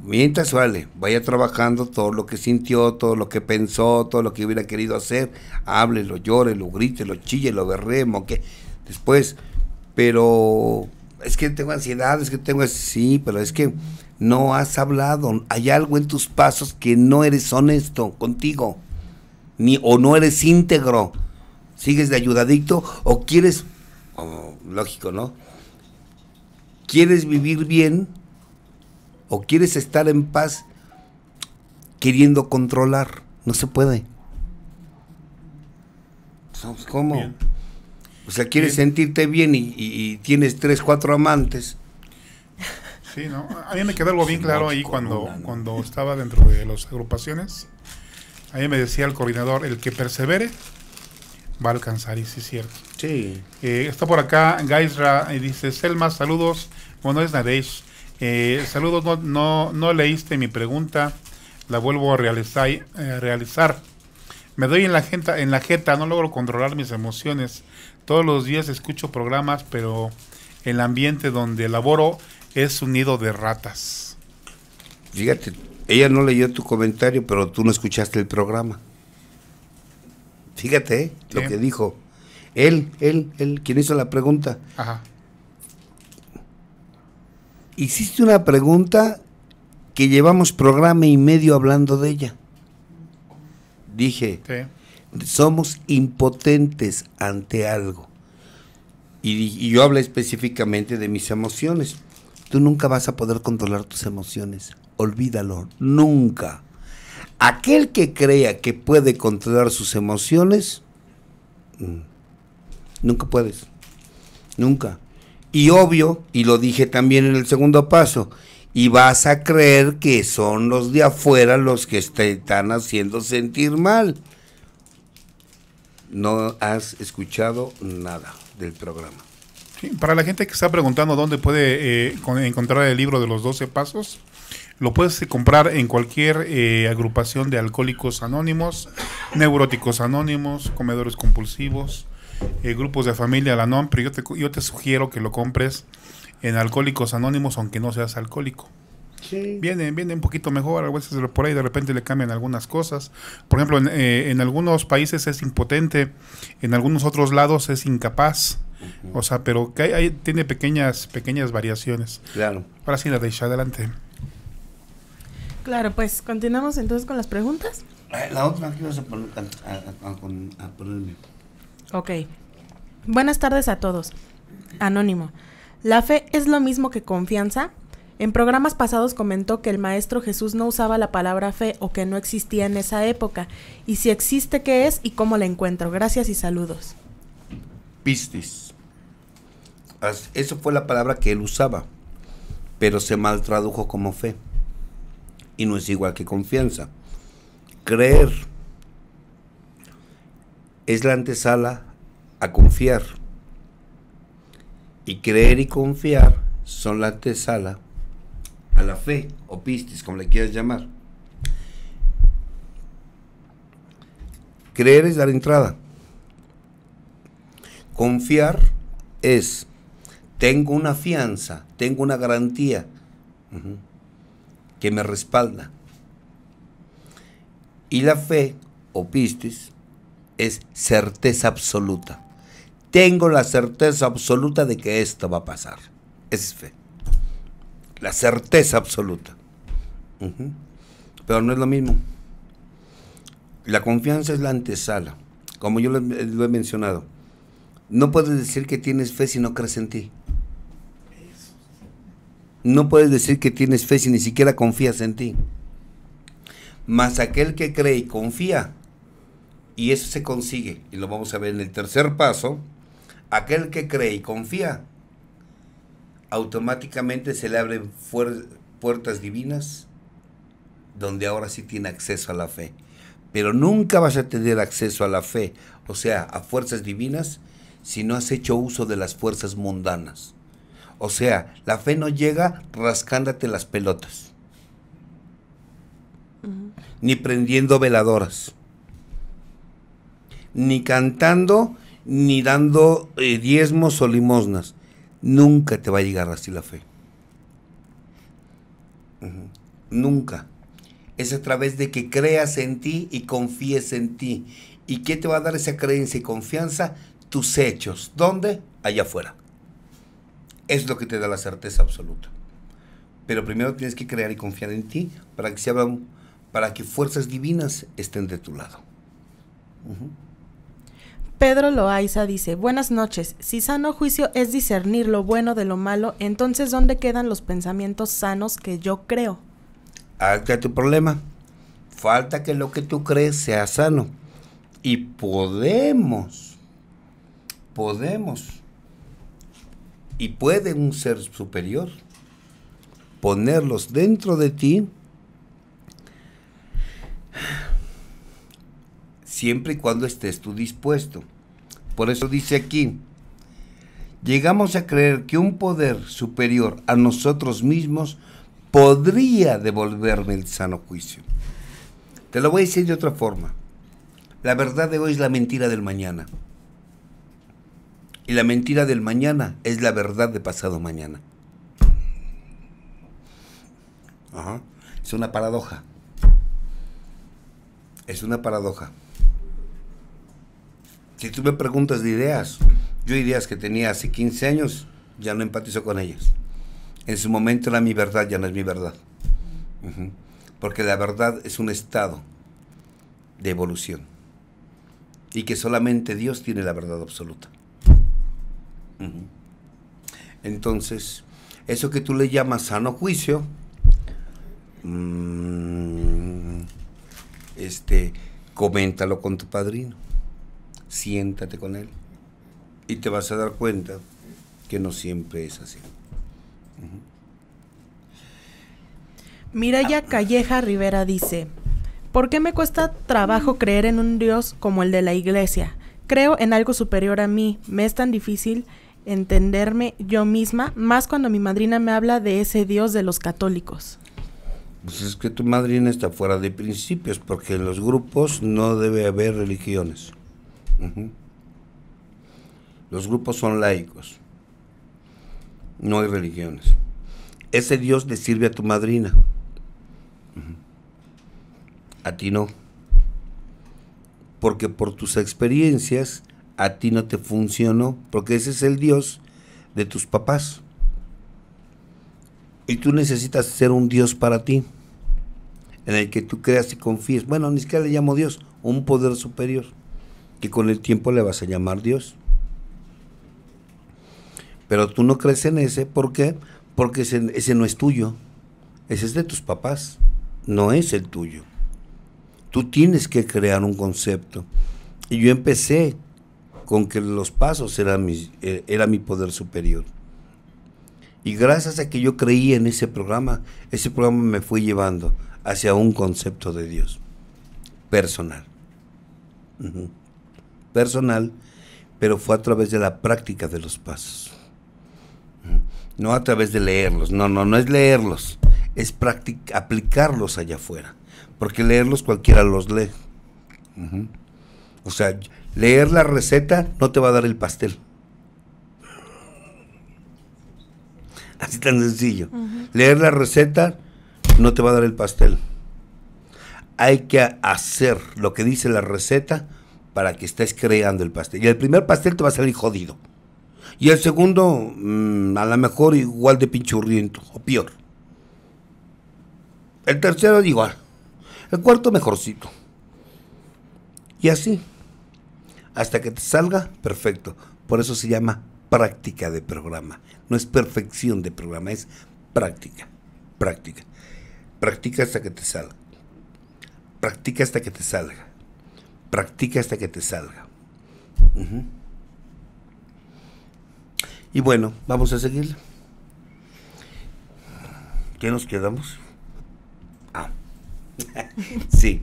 mientras vale, vaya trabajando todo lo que sintió, todo lo que pensó, todo lo que hubiera querido hacer, háblelo, llórelo, grítelo, lo berremo, que después, pero es que tengo ansiedad, es que tengo sí, pero es que no has hablado, hay algo en tus pasos que no eres honesto contigo, ni o no eres íntegro, sigues de ayudadicto o quieres, oh, lógico, ¿no? Quieres vivir bien, o quieres estar en paz queriendo controlar. No se puede. ¿Cómo? O sea, quieres sentirte bien y, tienes tres, cuatro amantes. Sí, ¿no? A mí me quedó algo bien claro ahí cuando, cuando estaba dentro de las agrupaciones. A mí me decía el coordinador, el que persevere va a alcanzar, y sí es cierto. Sí. Eh, está por acá Gaisra y dice, Selma, saludos. Bueno, es Nadesh. Eh, saludos, no, no, no, leíste mi pregunta, la vuelvo a eh, realizar, Me doy en la, jeta, en la jeta, no logro controlar mis emociones. Todos los días escucho programas, pero el ambiente donde laboro es un nido de ratas. Fíjate, ella no leyó tu comentario, pero tú no escuchaste el programa. Fíjate eh, lo que dijo. Él, él, él, quien hizo la pregunta. Ajá hiciste una pregunta que llevamos programa y medio hablando de ella. Dije, somos impotentes ante algo. Y, yo hablé específicamente de mis emociones. Tú nunca vas a poder controlar tus emociones. Olvídalo, nunca. Aquel que crea que puede controlar sus emociones, mm, nunca puedes. Nunca. Y obvio, y lo dije también en el segundo paso, y vas a creer que son los de afuera los que te están haciendo sentir mal. No has escuchado nada del programa. para la gente que está preguntando dónde puede eh, encontrar el libro de los 12 pasos, lo puedes comprar en cualquier eh, agrupación de alcohólicos anónimos, neuróticos anónimos, comedores compulsivos, eh, grupos de familia la nombre pero yo te, yo te sugiero que lo compres en Alcohólicos Anónimos, aunque no seas alcohólico. Viene, un poquito mejor, a veces por ahí de repente le cambian algunas cosas. Por ejemplo, en, eh, algunos países es impotente, en algunos otros lados es incapaz. O sea, pero que tiene pequeñas, pequeñas variaciones. Claro. Ahora sí, la adelante. Claro, pues continuamos entonces con las preguntas. Eh, la otra que Ok. Buenas tardes a todos. Anónimo. ¿La fe es lo mismo que confianza? En programas pasados comentó que el Maestro Jesús no usaba la palabra fe o que no existía en esa época. Y si existe, ¿qué es y cómo la encuentro? Gracias y saludos. Pistis. Eso fue la palabra que él usaba, pero se maltradujo como fe. Y no es igual que confianza. Creer es la antesala confiar. Y creer y confiar son la tesala a la fe o pistis, como le quieras llamar. Creer es dar entrada. Confiar es, tengo una fianza, tengo una garantía que me respalda. Y la fe o pistis es certeza absoluta tengo la certeza absoluta de que esto va a pasar. Esa es fe. La certeza absoluta. Pero no es lo mismo. La confianza es la antesala. Como yo lo, he mencionado, no puedes decir que tienes fe si no crees en ti. No puedes decir que tienes fe si ni siquiera confías en ti. Mas aquel que cree y confía, y eso se consigue, y lo vamos a ver en el tercer paso, Aquel que cree y confía, automáticamente se le abren puertas divinas donde ahora sí tiene acceso a la fe. Pero nunca vas a tener acceso a la fe, o sea, a fuerzas divinas, si no has hecho uso de las fuerzas mundanas. O sea, la fe no llega rascándote las pelotas, ni prendiendo veladoras, ni cantando ni dando eh, diezmos o limosnas. Nunca te va a llegar así la fe. Nunca. Es a través de que creas en ti y confíes en ti. ¿Y qué te va a dar esa creencia y confianza? Tus hechos. ¿Dónde? Allá afuera. Es lo que te da la certeza absoluta. Pero primero tienes que crear y confiar en ti para que, para que fuerzas divinas estén de tu lado. Pedro Loaiza dice, buenas noches, si sano juicio es discernir lo bueno de lo malo, entonces ¿dónde quedan los pensamientos sanos que yo creo? Ah, tu problema. Falta que lo que tú crees sea sano. Y podemos, podemos, y puede un ser superior ponerlos dentro de ti siempre y cuando estés tú dispuesto. Por eso dice aquí, llegamos a creer que un poder superior a nosotros mismos podría devolverme el sano juicio. Te lo voy a decir de otra forma. La verdad de hoy es la mentira del mañana. Y la mentira del mañana es la verdad de pasado mañana. Es una paradoja. Es una paradoja. Si tú me preguntas de ideas, yo ideas que tenía hace 15 años, ya no empatizo con ellas. En su momento era mi verdad, ya no es mi verdad. Porque la verdad es un estado de evolución. Y que solamente Dios tiene la verdad absoluta. Entonces, eso que tú le llamas sano juicio, mm, este, coméntalo con tu padrino siéntate con él y te vas a dar cuenta que no siempre es así. mira Miraya Calleja Rivera dice, ¿por qué me cuesta trabajo creer en un Dios como el de la iglesia? Creo en algo superior a mí, me es tan difícil entenderme yo misma, más cuando mi madrina me habla de ese Dios de los católicos. Pues es que tu madrina está fuera de principios, porque en los grupos no debe haber religiones. Los grupos son laicos. No hay religiones. Ese Dios le sirve a tu madrina. A ti no. Porque por tus experiencias a ti no te funcionó. Porque ese es el Dios de tus papás. Y tú necesitas ser un Dios para ti, en el que tú creas y confíes. Bueno, ni siquiera le llamo Dios, un poder superior que con el tiempo le vas a llamar Dios. Pero tú no crees en ese, ¿por qué? Porque ese, no es tuyo, ese es de tus papás, no es el tuyo. Tú tienes que crear un concepto. Y yo empecé con que los pasos eran mi, eh, era mi poder superior. Y gracias a que yo creí en ese programa, ese programa me fue llevando hacia un concepto de Dios personal personal, pero fue a través de la práctica de los pasos. Mm. No a través de leerlos, no, no, no es leerlos, es aplicarlos allá afuera, porque leerlos cualquiera los lee. O sea, leer la receta no te va a dar el pastel. Así tan sencillo. Leer la receta no te va a dar el pastel. Hay que hacer lo que dice la receta para que estés creando el pastel. Y el primer pastel te va a salir jodido. Y el segundo, mm, a lo mejor igual de pinchurriento, o peor. El tercero, igual. El cuarto, mejorcito. Y así, hasta que te salga perfecto. Por eso se llama práctica de programa. No es perfección de programa, es práctica, práctica. Practica hasta que te salga. Practica hasta que te salga. Practica hasta que te salga. Y bueno, vamos a seguir. ¿Qué nos quedamos? Ah, sí,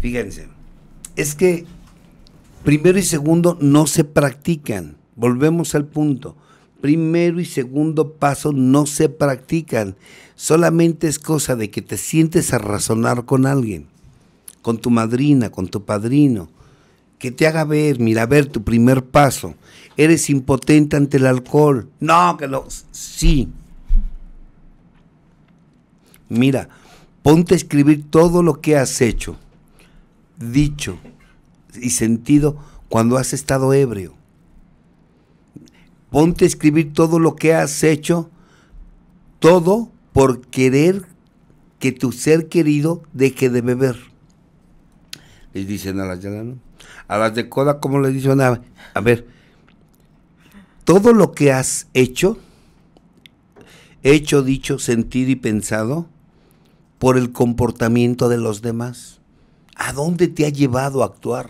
fíjense. Es que primero y segundo no se practican. Volvemos al punto. Primero y segundo paso no se practican. Solamente es cosa de que te sientes a razonar con alguien con tu madrina, con tu padrino, que te haga ver, mira, ver tu primer paso. Eres impotente ante el alcohol. No, que lo... Sí. Mira, ponte a escribir todo lo que has hecho, dicho y sentido cuando has estado ebrio. Ponte a escribir todo lo que has hecho, todo por querer que tu ser querido deje de beber. Y dicen a las de A las de coda, ¿cómo les dicen? A, a ver, todo lo que has hecho, hecho, dicho, sentido y pensado por el comportamiento de los demás. ¿A dónde te ha llevado a actuar?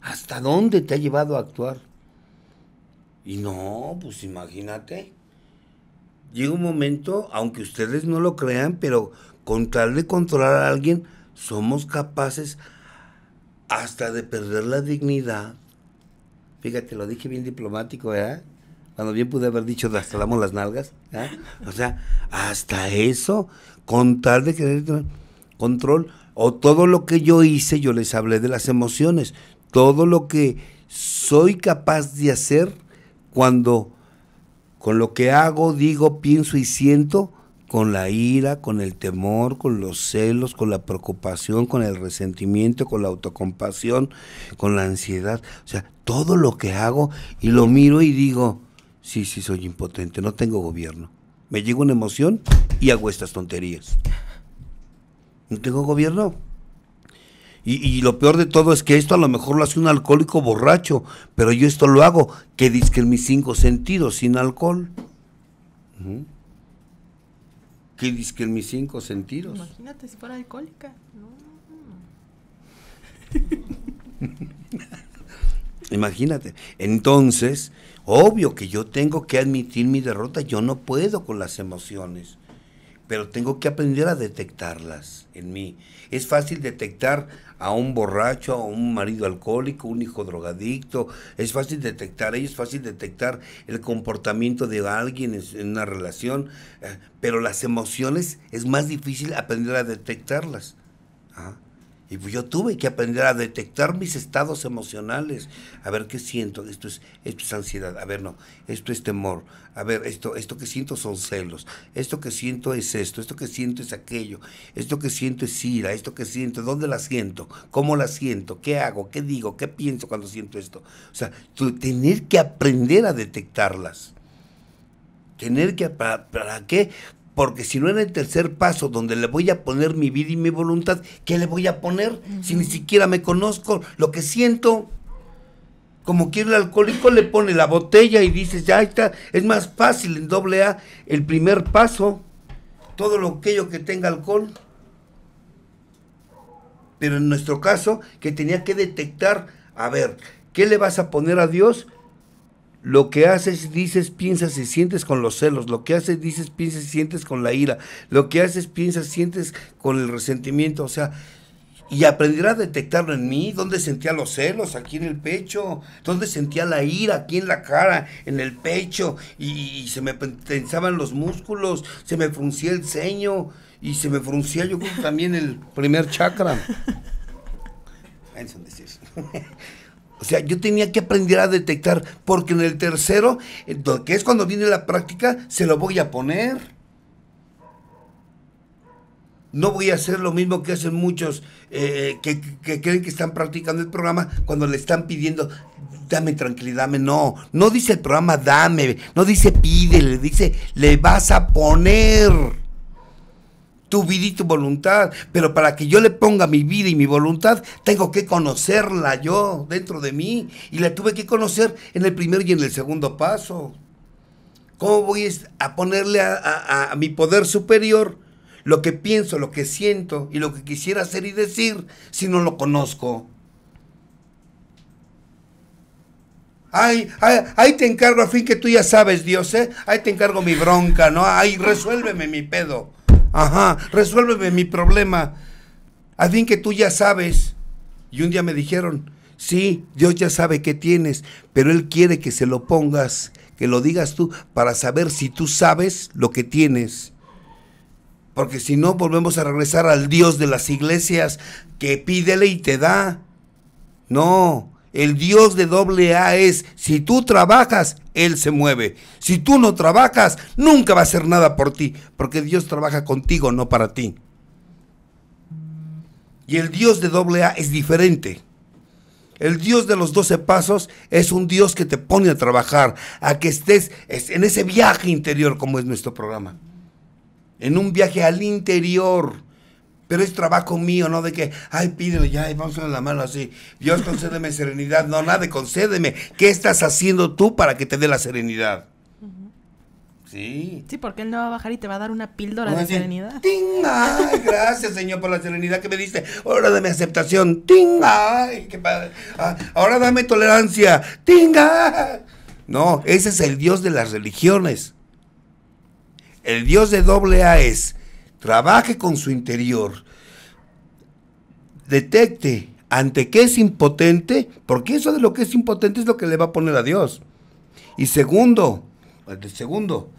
¿Hasta dónde te ha llevado a actuar? Y no, pues imagínate. Llega un momento, aunque ustedes no lo crean, pero con tal de controlar a alguien, somos capaces hasta de perder la dignidad. Fíjate, lo dije bien diplomático, eh Cuando bien pude haber dicho, damos las nalgas. ¿eh? O sea, hasta eso, con tal de querer control, o todo lo que yo hice, yo les hablé de las emociones, todo lo que soy capaz de hacer cuando con lo que hago, digo, pienso y siento, con la ira, con el temor, con los celos, con la preocupación, con el resentimiento, con la autocompasión, con la ansiedad. O sea, todo lo que hago y lo miro y digo, sí, sí, soy impotente, no tengo gobierno. Me llega una emoción y hago estas tonterías. No tengo gobierno. Y, lo peor de todo es que esto a lo mejor lo hace un alcohólico borracho, pero yo esto lo hago, que disque en mis cinco sentidos, sin alcohol que dice que en mis cinco sentidos. Imagínate si fuera alcohólica. Imagínate. Entonces, obvio que yo tengo que admitir mi derrota. Yo no puedo con las emociones, pero tengo que aprender a detectarlas en mí. Es fácil detectar a un borracho, a un marido alcohólico, un hijo drogadicto. Es fácil detectar ellos, es fácil detectar el comportamiento de alguien en una relación, eh, pero las emociones es más difícil aprender a detectarlas. Y pues, yo tuve que aprender a detectar mis estados emocionales. A ver qué siento. Esto es, esto es ansiedad. A ver, no. Esto es temor. A ver, esto, esto que siento son celos. Esto que siento es esto. Esto que siento es aquello. Esto que siento es ira. Esto que siento. ¿Dónde la siento? ¿Cómo la siento? ¿Qué hago? ¿Qué digo? ¿Qué pienso cuando siento esto? O sea, tener que aprender a detectarlas. Tener que, ¿para qué? porque si no en el tercer paso, donde le voy a poner mi vida y mi voluntad, ¿qué le voy a poner? Si ni siquiera me conozco, lo que siento. Como quiere el alcohólico le pone la botella y dices, ya está, es más fácil en doble A el primer paso, todo lo aquello que tenga alcohol pero en nuestro caso que tenía que detectar, a ver, ¿qué le vas a poner a Dios? Lo que haces, dices, piensas y sientes con los celos. Lo que haces, dices, piensas y sientes con la ira. Lo que haces, piensas y sientes con el resentimiento. O sea, y aprender a detectarlo en mí, dónde sentía los celos, aquí en el pecho, dónde sentía la ira, aquí en la cara, en el pecho, y, se me tensaban los músculos, se me fruncía el ceño, y se me fruncía yo creo también el primer chakra. O sea, yo tenía que aprender a detectar, porque en el tercero, eh, que es cuando viene la práctica, se lo voy a poner. No voy a hacer lo mismo que hacen muchos eh, que, creen que están practicando el programa cuando le están pidiendo, dame tranquilidad, dame. No, no dice el programa, dame. No dice pídele, dice, le vas a poner tu vida y tu voluntad, pero para que yo le ponga mi vida y mi voluntad, tengo que conocerla yo dentro de mí. Y la tuve que conocer en el primer y en el segundo paso. ¿Cómo voy a ponerle a, mi poder superior lo que pienso, lo que siento y lo que quisiera hacer y decir si no lo conozco? Ay, ay, ahí te encargo, a fin que tú ya sabes, Dios, ¿eh? Ahí te encargo mi bronca, ¿no? Ay, resuélveme mi pedo. Ajá, resuélveme mi problema. A fin que tú ya sabes. Y un día me dijeron, sí, Dios ya sabe qué tienes, pero Él quiere que se lo pongas, que lo digas tú, para saber si tú sabes lo que tienes. Porque si no, volvemos a regresar al Dios de las iglesias, que pídele y te da. No, el Dios de doble A es, si tú trabajas, Él se mueve. Si tú no trabajas, nunca va a hacer nada por ti, porque Dios trabaja contigo, no para ti. Y el Dios de doble A es diferente. El Dios de los doce pasos es un Dios que te pone a trabajar, a que estés en ese viaje interior como es nuestro programa. En un viaje al interior pero es trabajo mío, no de que, ay, pídele, ya, vamos a la mano así. Dios, concédeme serenidad. No, nada concédeme. ¿Qué estás haciendo tú para que te dé la serenidad? Sí. Sí, porque él no va a bajar y te va a dar una píldora de serenidad. ¡Tinga! gracias, Señor, por la serenidad que me diste! Ahora mi aceptación. ¡Tinga! Ah, ahora dame tolerancia. ¡Tinga! No, ese es el Dios de las religiones. El Dios de doble A es trabaje con su interior, detecte ante qué es impotente, porque eso de lo que es impotente es lo que le va a poner a Dios. Y segundo, segundo,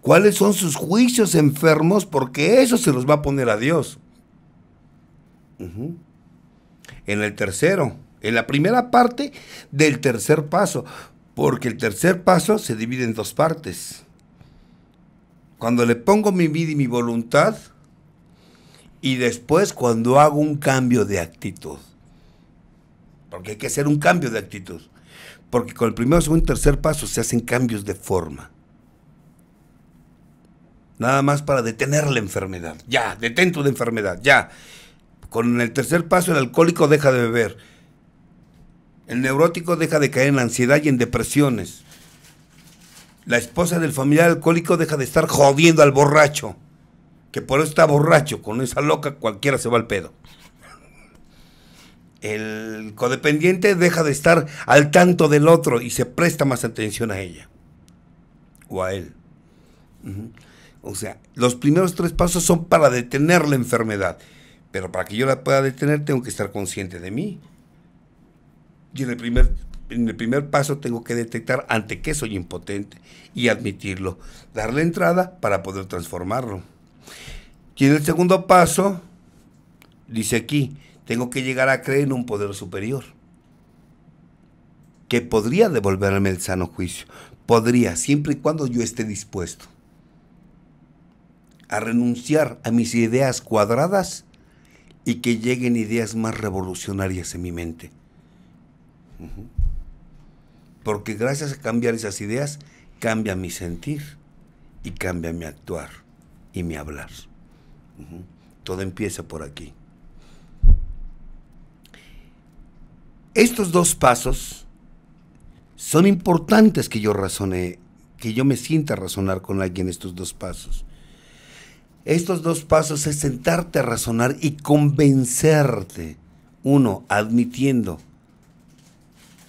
cuáles son sus juicios enfermos, porque eso se los va a poner a Dios. En el tercero, en la primera parte del tercer paso, porque el tercer paso se divide en dos partes cuando le pongo mi vida y mi voluntad, y después cuando hago un cambio de actitud. Porque hay que hacer un cambio de actitud. Porque con el primero, segundo y tercer paso se hacen cambios de forma. Nada más para detener la enfermedad. Ya, detento tu de enfermedad, ya. Con el tercer paso el alcohólico deja de beber. El neurótico deja de caer en ansiedad y en depresiones la esposa del familiar alcohólico deja de estar jodiendo al borracho. Que por eso está borracho. Con esa loca cualquiera se va al pedo. El codependiente deja de estar al tanto del otro y se presta más atención a ella. O a él. O sea, los primeros tres pasos son para detener la enfermedad. Pero para que yo la pueda detener tengo que estar consciente de mí. Y en el primer en el primer paso tengo que detectar ante qué soy impotente y admitirlo, darle entrada para poder transformarlo. Y en el segundo paso, dice aquí, tengo que llegar a creer en un poder superior que podría devolverme el sano juicio. Podría, siempre y cuando yo esté dispuesto a renunciar a mis ideas cuadradas y que lleguen ideas más revolucionarias en mi mente porque gracias a cambiar esas ideas cambia mi sentir y cambia mi actuar y mi hablar. Todo empieza por aquí. Estos dos pasos son importantes que yo razone, que yo me sienta a razonar con alguien estos dos pasos. Estos dos pasos es sentarte a razonar y convencerte, uno, admitiendo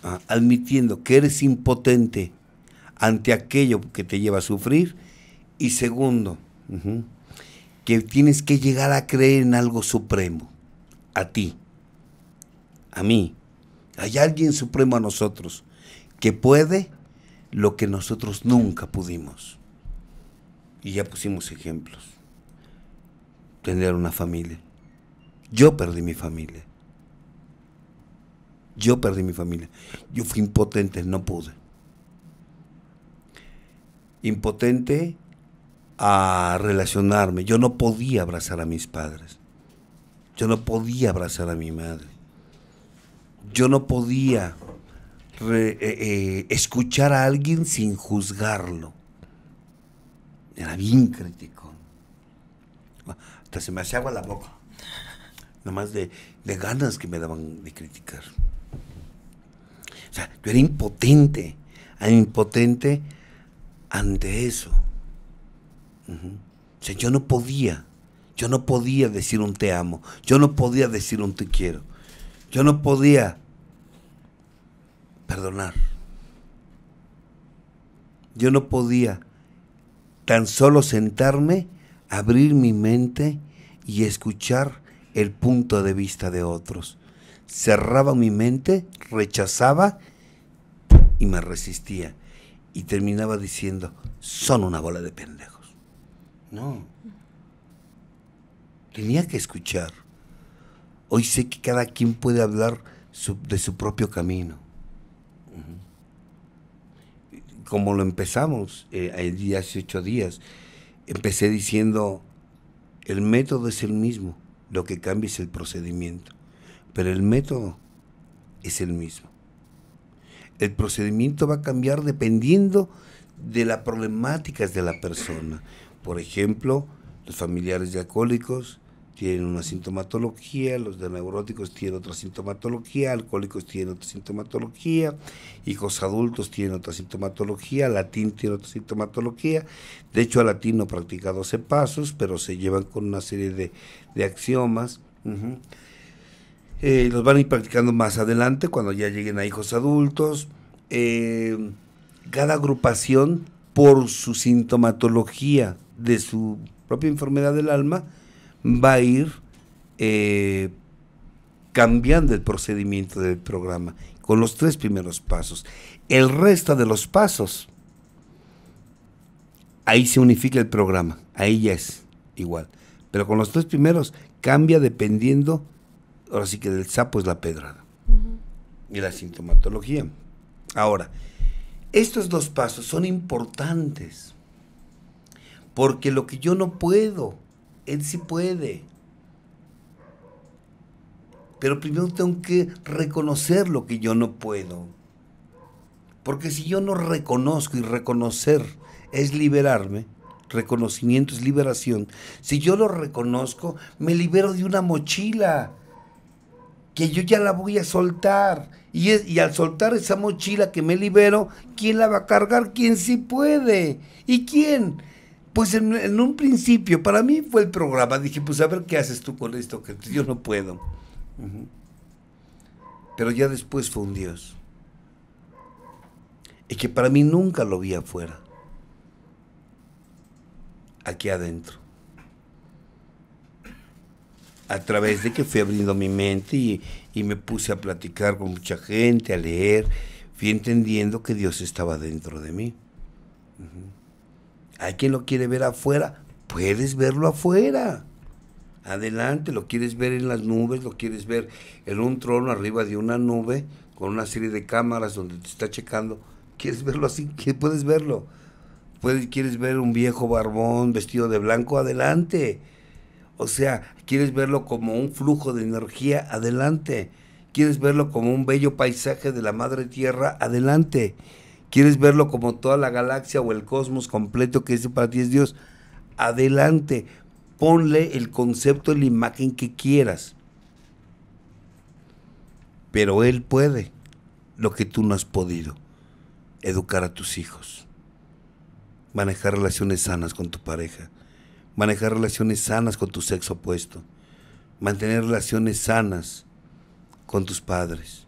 Ah, admitiendo que eres impotente ante aquello que te lleva a sufrir. Y segundo, que tienes que llegar a creer en algo supremo, a ti, a mí. Hay alguien supremo a nosotros que puede lo que nosotros nunca pudimos. Y ya pusimos ejemplos. Tener una familia. Yo perdí mi familia. Yo perdí mi familia. Yo fui impotente, no pude. Impotente a relacionarme. Yo no podía abrazar a mis padres. Yo no podía abrazar a mi madre. Yo no podía eh, eh, escuchar a alguien sin juzgarlo. Era bien crítico. Hasta se me hacía agua la boca. nomás de ganas que me daban de criticar sea, yo era impotente, impotente ante eso. yo no podía, yo no podía decir un te amo, yo no podía decir un te quiero, yo no podía perdonar. Yo no podía tan solo sentarme, abrir mi mente y escuchar el punto de vista de otros cerraba mi mente, rechazaba y me resistía. Y terminaba diciendo, son una bola de pendejos. No. Tenía que escuchar. Hoy sé que cada quien puede hablar de su propio camino. Como lo empezamos eh, hace ocho días, empecé diciendo, el método es el mismo, lo que cambia es el procedimiento pero el método es el mismo. El procedimiento va a cambiar dependiendo de las problemáticas de la persona. Por ejemplo, los familiares de alcohólicos tienen una sintomatología, los de neuróticos tienen otra sintomatología, alcohólicos tienen otra sintomatología, hijos adultos tienen otra sintomatología, latín tiene otra sintomatología. De hecho, a latín no practica 12 pasos, pero se llevan con una serie de, axiomas. Eh, los van a ir practicando más adelante cuando ya lleguen a hijos adultos. Eh, cada agrupación por su sintomatología de su propia enfermedad del alma va a ir eh, cambiando el procedimiento del programa con los tres primeros pasos. El resto de los pasos, ahí se unifica el programa, ahí ya es igual. Pero con los tres primeros cambia dependiendo ahora sí que del sapo es la pedrada y la sintomatología. Ahora, estos dos pasos son importantes porque lo que yo no puedo, él sí puede. Pero primero tengo que reconocer lo que yo no puedo. Porque si yo no reconozco y reconocer es liberarme, reconocimiento es liberación, si yo lo reconozco, me libero de una mochila que yo ya la voy a soltar. Y, al soltar esa mochila que me libero, ¿quién la va a cargar? ¿Quién sí puede? ¿Y quién? Pues en, un principio, para mí fue el programa. Dije, pues a ver qué haces tú con esto, que yo no puedo. Pero ya después fue un Dios. Y que para mí nunca lo vi afuera. Aquí adentro a través de que fui abriendo mi mente y, me puse a platicar con mucha gente, a leer, fui entendiendo que Dios estaba dentro de mí. Hay quien lo quiere ver afuera, puedes verlo afuera. Adelante, lo quieres ver en las nubes, lo quieres ver en un trono arriba de una nube con una serie de cámaras donde te está checando. ¿Quieres verlo así? ¿Puedes verlo? ¿Puedes, ¿Quieres ver un viejo barbón vestido de blanco? Adelante o sea, quieres verlo como un flujo de energía, adelante. Quieres verlo como un bello paisaje de la madre tierra, adelante. Quieres verlo como toda la galaxia o el cosmos completo que dice para ti es Dios, adelante. Ponle el concepto la imagen que quieras. Pero Él puede lo que tú no has podido. Educar a tus hijos. Manejar relaciones sanas con tu pareja manejar relaciones sanas con tu sexo opuesto, mantener relaciones sanas con tus padres.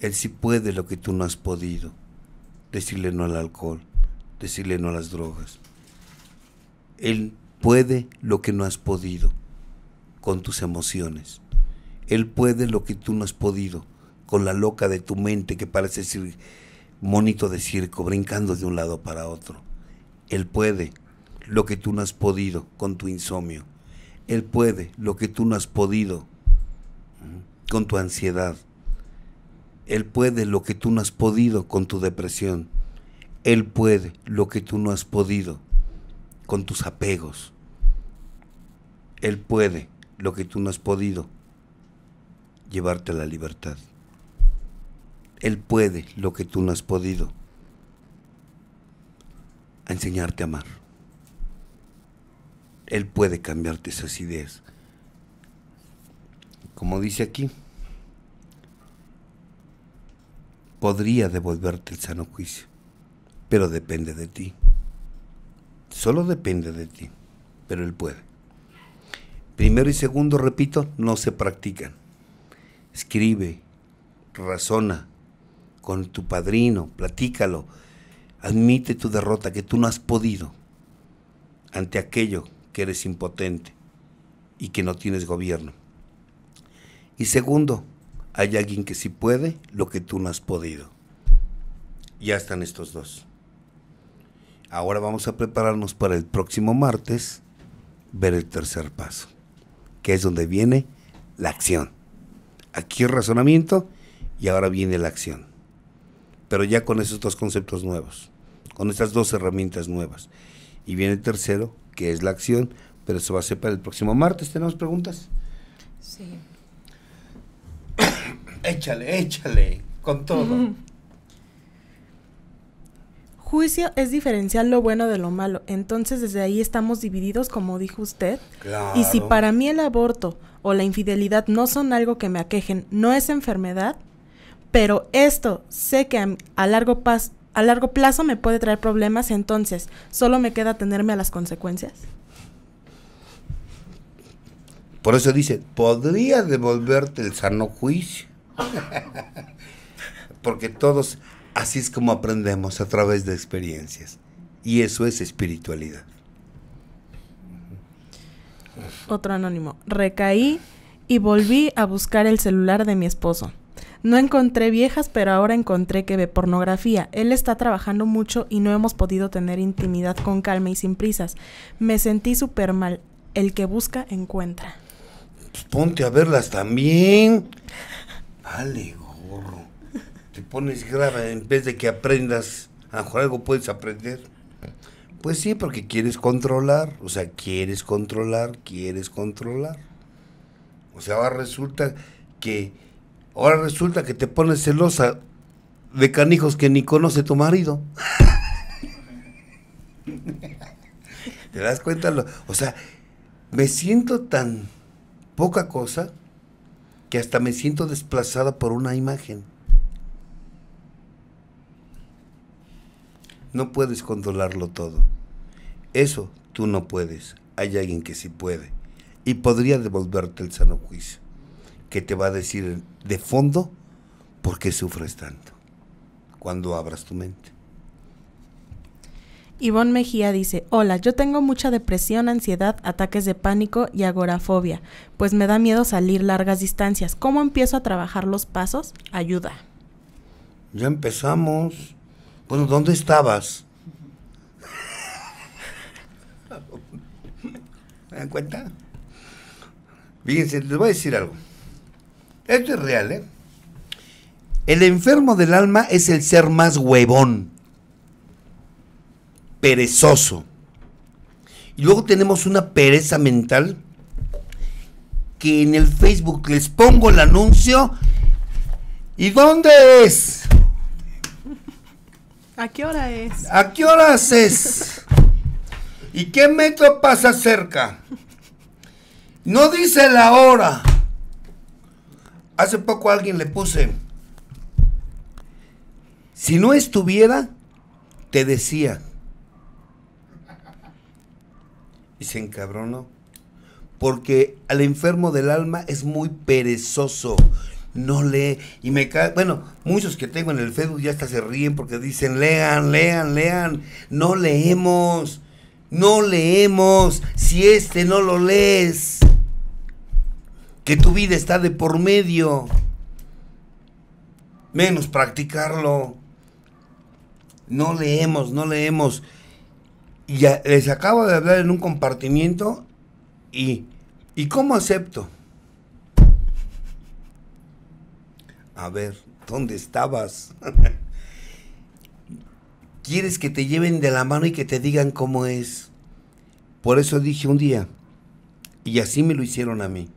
Él sí puede lo que tú no has podido. Decirle no al alcohol, decirle no a las drogas. Él puede lo que no has podido con tus emociones. Él puede lo que tú no has podido con la loca de tu mente que parece ser monito de circo brincando de un lado para otro. Él puede lo que tú no has podido con tu insomnio. Él puede lo que tú no has podido con tu ansiedad. Él puede lo que tú no has podido con tu depresión. Él puede lo que tú no has podido con tus apegos. Él puede lo que tú no has podido llevarte a la libertad. Él puede lo que tú no has podido enseñarte a amar. Él puede cambiarte esas ideas. Como dice aquí, podría devolverte el sano juicio, pero depende de ti. Solo depende de ti, pero Él puede. Primero y segundo, repito, no se practican. Escribe, razona con tu padrino, platícalo, admite tu derrota, que tú no has podido ante aquello que eres impotente y que no tienes gobierno. Y segundo, hay alguien que sí puede lo que tú no has podido. Ya están estos dos. Ahora vamos a prepararnos para el próximo martes ver el tercer paso, que es donde viene la acción. Aquí el razonamiento y ahora viene la acción. Pero ya con esos dos conceptos nuevos, con estas dos herramientas nuevas. Y viene el tercero, que es la acción, pero eso va a ser para el próximo martes. ¿Tenemos preguntas? Sí. échale, échale, con todo. Juicio es diferenciar lo bueno de lo malo. Entonces, desde ahí estamos divididos, como dijo usted. Y si para mí el aborto o la infidelidad no son algo que me aquejen, no es enfermedad, pero esto sé que a, a largo plazo a largo plazo me puede traer problemas, entonces solo me queda tenerme a las consecuencias. Por eso dice, podría devolverte el sano juicio. Porque todos, así es como aprendemos a través de experiencias. Y eso es espiritualidad. Otro anónimo. Recaí y volví a buscar el celular de mi esposo. No encontré viejas, pero ahora encontré que ve pornografía. Él está trabajando mucho y no hemos podido tener intimidad con calma y sin prisas. Me sentí súper mal. El que busca, encuentra. Pues ponte a verlas también. Dale, gorro. Te pones grave en vez de que aprendas. A algo puedes aprender. Pues sí, porque quieres controlar, o sea, quieres controlar, quieres controlar. O sea, ahora resulta que Ahora resulta que te pones celosa de canijos que ni conoce tu marido. ¿Te das cuenta? O sea, me siento tan poca cosa que hasta me siento desplazada por una imagen. No puedes condolarlo todo. Eso tú no puedes. Hay alguien que sí puede. Y podría devolverte el sano juicio que te va a decir de fondo por qué sufres tanto cuando abras tu mente. Ivonne Mejía dice, hola, yo tengo mucha depresión, ansiedad, ataques de pánico y agorafobia, pues me da miedo salir largas distancias. ¿Cómo empiezo a trabajar los pasos? Ayuda. Ya empezamos. Bueno, ¿dónde estabas? ¿Me dan cuenta? Fíjense, les voy a decir algo. Esto es real, ¿eh? El enfermo del alma es el ser más huevón, perezoso. Y luego tenemos una pereza mental que en el Facebook les pongo el anuncio. ¿Y dónde es? ¿A qué hora es? ¿A qué horas es? ¿Y qué metro pasa cerca? No dice la hora. Hace poco alguien le puse, si no estuviera, te decía. Y se encabronó. Porque al enfermo del alma es muy perezoso. No lee. Y me cae. Bueno, muchos que tengo en el Facebook ya hasta se ríen porque dicen: lean, lean, lean. No leemos. No leemos. Si este no lo lees que tu vida está de por medio. Menos practicarlo. No leemos, no leemos. Y les acabo de hablar en un compartimiento y, ¿y cómo acepto? A ver, ¿dónde estabas? Quieres que te lleven de la mano y que te digan cómo es. Por eso dije un día, y así me lo hicieron a mí.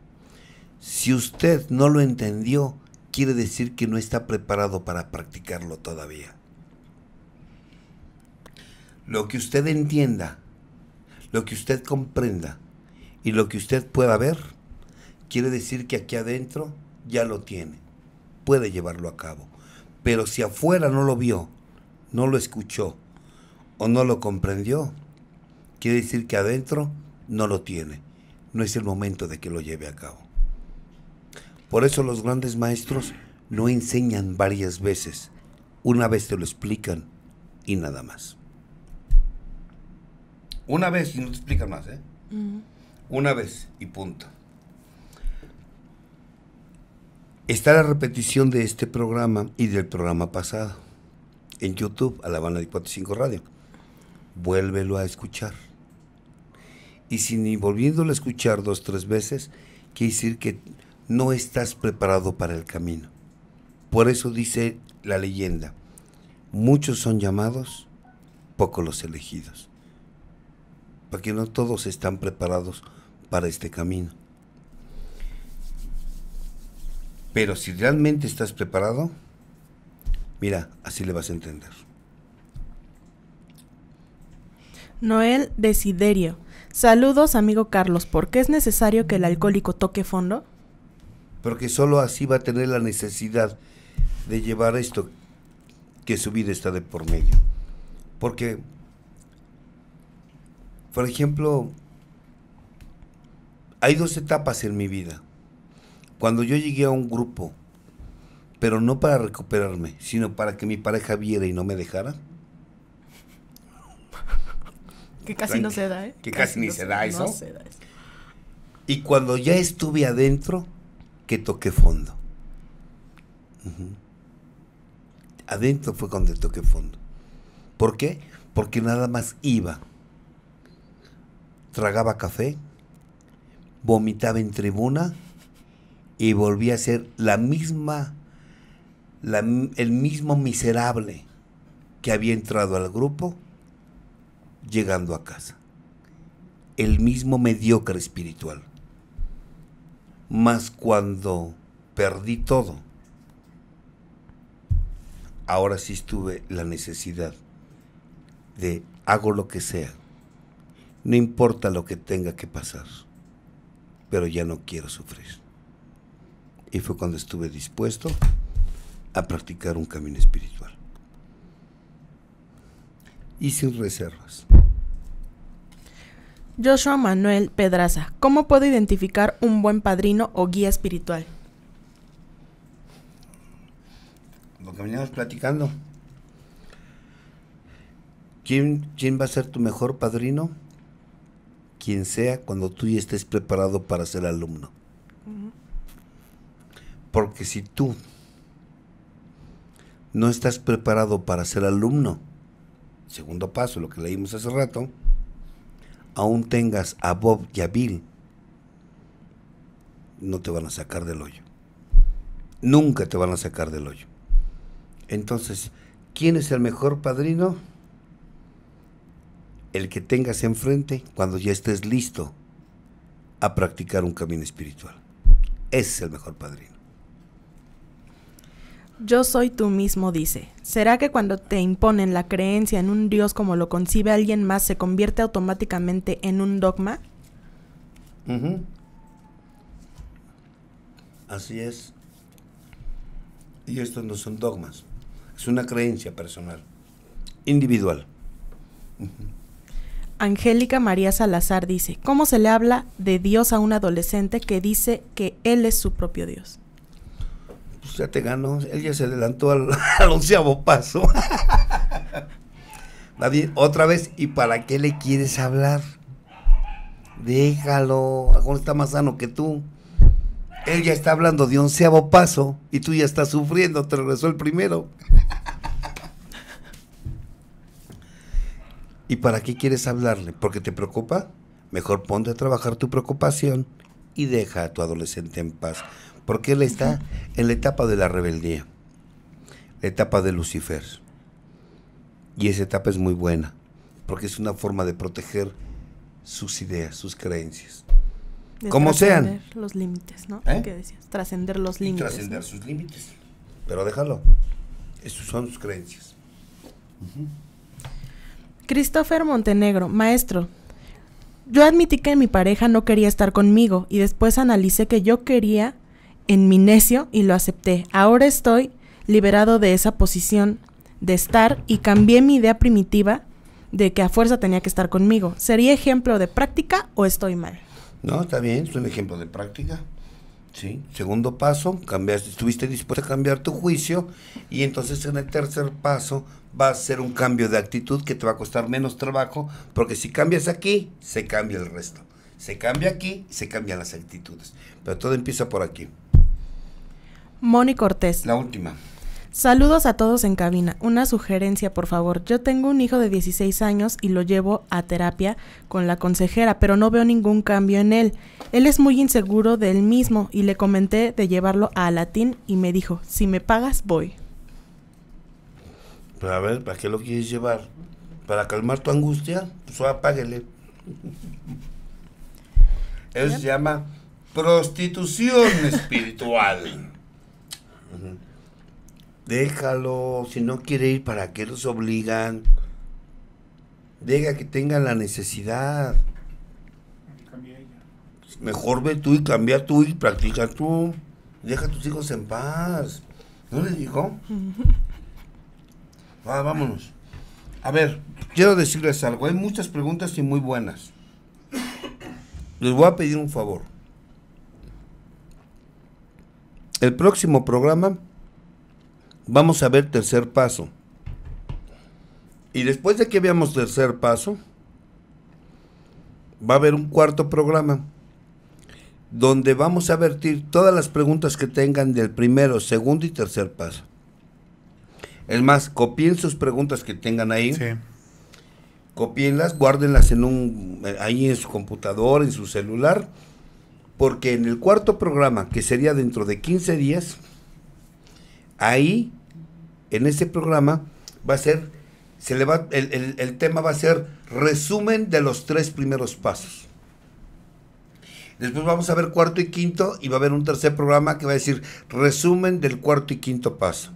Si usted no lo entendió, quiere decir que no está preparado para practicarlo todavía. Lo que usted entienda, lo que usted comprenda y lo que usted pueda ver, quiere decir que aquí adentro ya lo tiene, puede llevarlo a cabo. Pero si afuera no lo vio, no lo escuchó o no lo comprendió, quiere decir que adentro no lo tiene. No es el momento de que lo lleve a cabo. Por eso los grandes maestros no enseñan varias veces. Una vez te lo explican y nada más. Una vez y no te explican más, ¿eh? Una vez y punto. Está la repetición de este programa y del programa pasado en YouTube, a la Habana de 5 Radio. Vuélvelo a escuchar. Y si ni volviéndolo a escuchar dos, tres veces, quiere decir que no estás preparado para el camino. Por eso dice la leyenda, muchos son llamados, pocos los elegidos. Porque no todos están preparados para este camino. Pero si realmente estás preparado, mira, así le vas a entender. Noel Desiderio. Saludos, amigo Carlos. ¿Por qué es necesario que el alcohólico toque fondo? pero que solo así va a tener la necesidad de llevar esto, que su vida está de por medio. Porque, por ejemplo, hay dos etapas en mi vida. Cuando yo llegué a un grupo, pero no para recuperarme, sino para que mi pareja viera y no me dejara. Que casi no se da, ¿eh? Que casi, ni se da eso. Y cuando ya estuve adentro, que toque fondo. Adentro fue cuando toqué fondo. ¿Por qué? Porque nada más iba. Tragaba café, vomitaba en tribuna y volvía a ser la misma, la, el mismo miserable que había entrado al grupo llegando a casa. El mismo mediocre espiritual más cuando perdí todo, ahora sí estuve la necesidad de hago lo que sea, no importa lo que tenga que pasar, pero ya no quiero sufrir. Y fue cuando estuve dispuesto a practicar un camino espiritual. Y sin reservas. Joshua Manuel Pedraza, ¿cómo puedo identificar un buen padrino o guía espiritual? Lo que veníamos platicando. ¿Quién, ¿Quién, va a ser tu mejor padrino? Quien sea cuando tú ya estés preparado para ser alumno. Porque si tú no estás preparado para ser alumno, segundo paso, lo que leímos hace rato, aún tengas a Bob y a Bill, no te van a sacar del hoyo. Nunca te van a sacar del hoyo. Entonces, ¿quién es el mejor padrino? El que tengas enfrente cuando ya estés listo a practicar un camino espiritual. Ese es el mejor padrino. Yo soy tú mismo, dice. ¿Será que cuando te imponen la creencia en un Dios como lo concibe alguien más, se convierte automáticamente en un dogma? Así es. Y estos no son dogmas, es una creencia personal, individual. Angélica María Salazar dice, ¿cómo se le habla de Dios a un adolescente que dice que Él es su propio Dios? Pues, ya te ganó. Él ya se adelantó al, onceavo paso. Nadie otra vez, ¿y para qué le quieres hablar? Déjalo, Juan está más sano que tú. Él ya está hablando de onceavo paso y tú ya estás sufriendo, te regresó el primero. ¿Y para qué quieres hablarle? ¿Porque te preocupa? Mejor ponte a trabajar tu preocupación y deja a tu adolescente en paz porque él está en la etapa de la rebeldía, la etapa de Lucifer. Y esa etapa es muy buena, porque es una forma de proteger sus ideas, sus creencias. como sean. los límites, ¿no? ¿Eh? decías? Trascender los límites. Trascender sus límites. Pero déjalo. Esas son sus creencias. Christopher Montenegro, maestro. Yo admití que mi pareja no quería estar conmigo y después analicé que yo quería en mi necio y lo acepté. Ahora estoy liberado de esa posición de estar y cambié mi idea primitiva de que a fuerza tenía que estar conmigo. ¿Sería ejemplo de práctica o estoy mal? No, está bien, es un ejemplo de práctica. Sí. Segundo paso, cambiaste, estuviste dispuesto a cambiar tu juicio y entonces en el tercer paso va a ser un cambio de actitud que te va a costar menos trabajo porque si cambias aquí, se cambia el resto. Se cambia aquí, se cambian las actitudes. Pero todo empieza por aquí. Moni Cortés. La última. Saludos a todos en cabina. Una sugerencia, por favor. Yo tengo un hijo de 16 años y lo llevo a terapia con la consejera, pero no veo ningún cambio en él. Él es muy inseguro de él mismo y le comenté de llevarlo a Latín y me dijo, si me pagas, voy. Pero a ver, ¿para qué lo quieres llevar? ¿Para calmar tu angustia? Pues apáguele. Eso se llama prostitución espiritual. Déjalo, si no quiere ir, ¿para qué los obligan? Deja que tenga la necesidad. Pues mejor ve tú y cambia tú y practica tú. Deja a tus hijos en paz. ¿No le dijo? vámonos. A ver, quiero decirles algo. Hay muchas preguntas y muy buenas. Les voy a pedir un favor. El próximo programa vamos a ver tercer paso. Y después de que veamos tercer paso, va a haber un cuarto programa donde vamos a vertir todas las preguntas que tengan del primero, segundo y tercer paso. Es más, copien sus preguntas que tengan ahí. Sí. Copienlas, guárdenlas en un, eh, ahí en su computador, en su celular porque en el cuarto programa, que sería dentro de 15 días, ahí, en ese programa, va a ser, el, tema va a ser resumen de los tres primeros pasos. Después vamos a ver cuarto y quinto y va a haber un tercer programa que va a decir resumen del cuarto y quinto paso.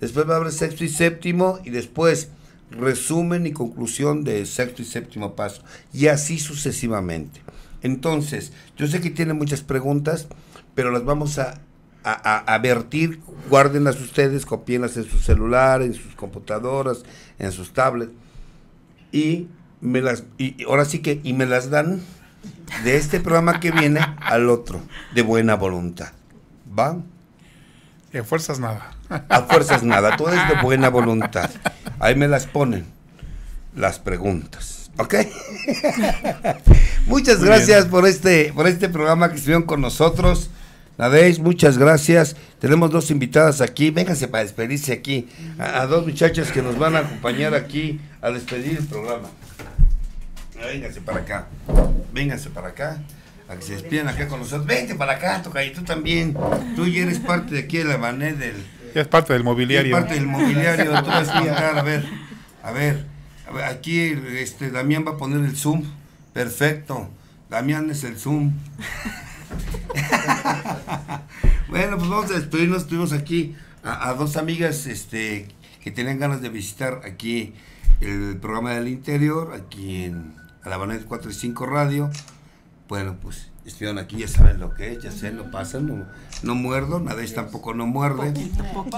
Después va a haber sexto y séptimo y después resumen y conclusión del sexto y séptimo paso. Y así sucesivamente. Entonces, yo sé que tiene muchas preguntas, pero las vamos a, a, vertir. Guárdenlas ustedes, copienlas en su celular, en sus computadoras, en sus tablets. Y me las, y ahora sí que, y me las dan de este programa que viene al otro, de buena voluntad. ¿Va? a fuerzas nada. A fuerzas nada, todo es de buena voluntad. Ahí me las ponen, las preguntas. ¿Ok? muchas gracias por este, por este programa que estuvieron con nosotros. la Nadez, muchas gracias. Tenemos dos invitadas aquí. Vénganse para despedirse aquí. A, dos muchachas que nos van a acompañar aquí a despedir el programa. Vénganse para acá. Vénganse para acá. A que se despidan acá con nosotros. Vente para acá, toca. Y tú también. Tú ya eres parte de aquí de la mané del. Ya es parte del mobiliario. es parte del mobiliario. a ver. A ver. Aquí este, Damián va a poner el Zoom. Perfecto. Damián es el Zoom. bueno, pues vamos a despedirnos. Tuvimos aquí a, dos amigas este, que tenían ganas de visitar aquí el programa del interior, aquí en Alabanet 5 Radio. Bueno, pues estuvieron aquí, ya saben lo que es, ya sé, lo pasan, no muerdo, nadie tampoco no muerde.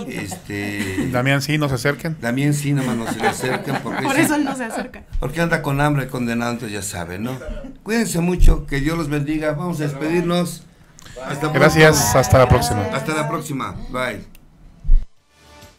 Este, Damián sí no se acerquen. Damián sí nomás no se le acerquen. Porque Por eso no se acerca. Porque anda con hambre el condenado, entonces ya sabe, ¿no? Cuídense mucho, que Dios los bendiga. Vamos a despedirnos. Gracias, hasta la próxima. Hasta la próxima. Bye.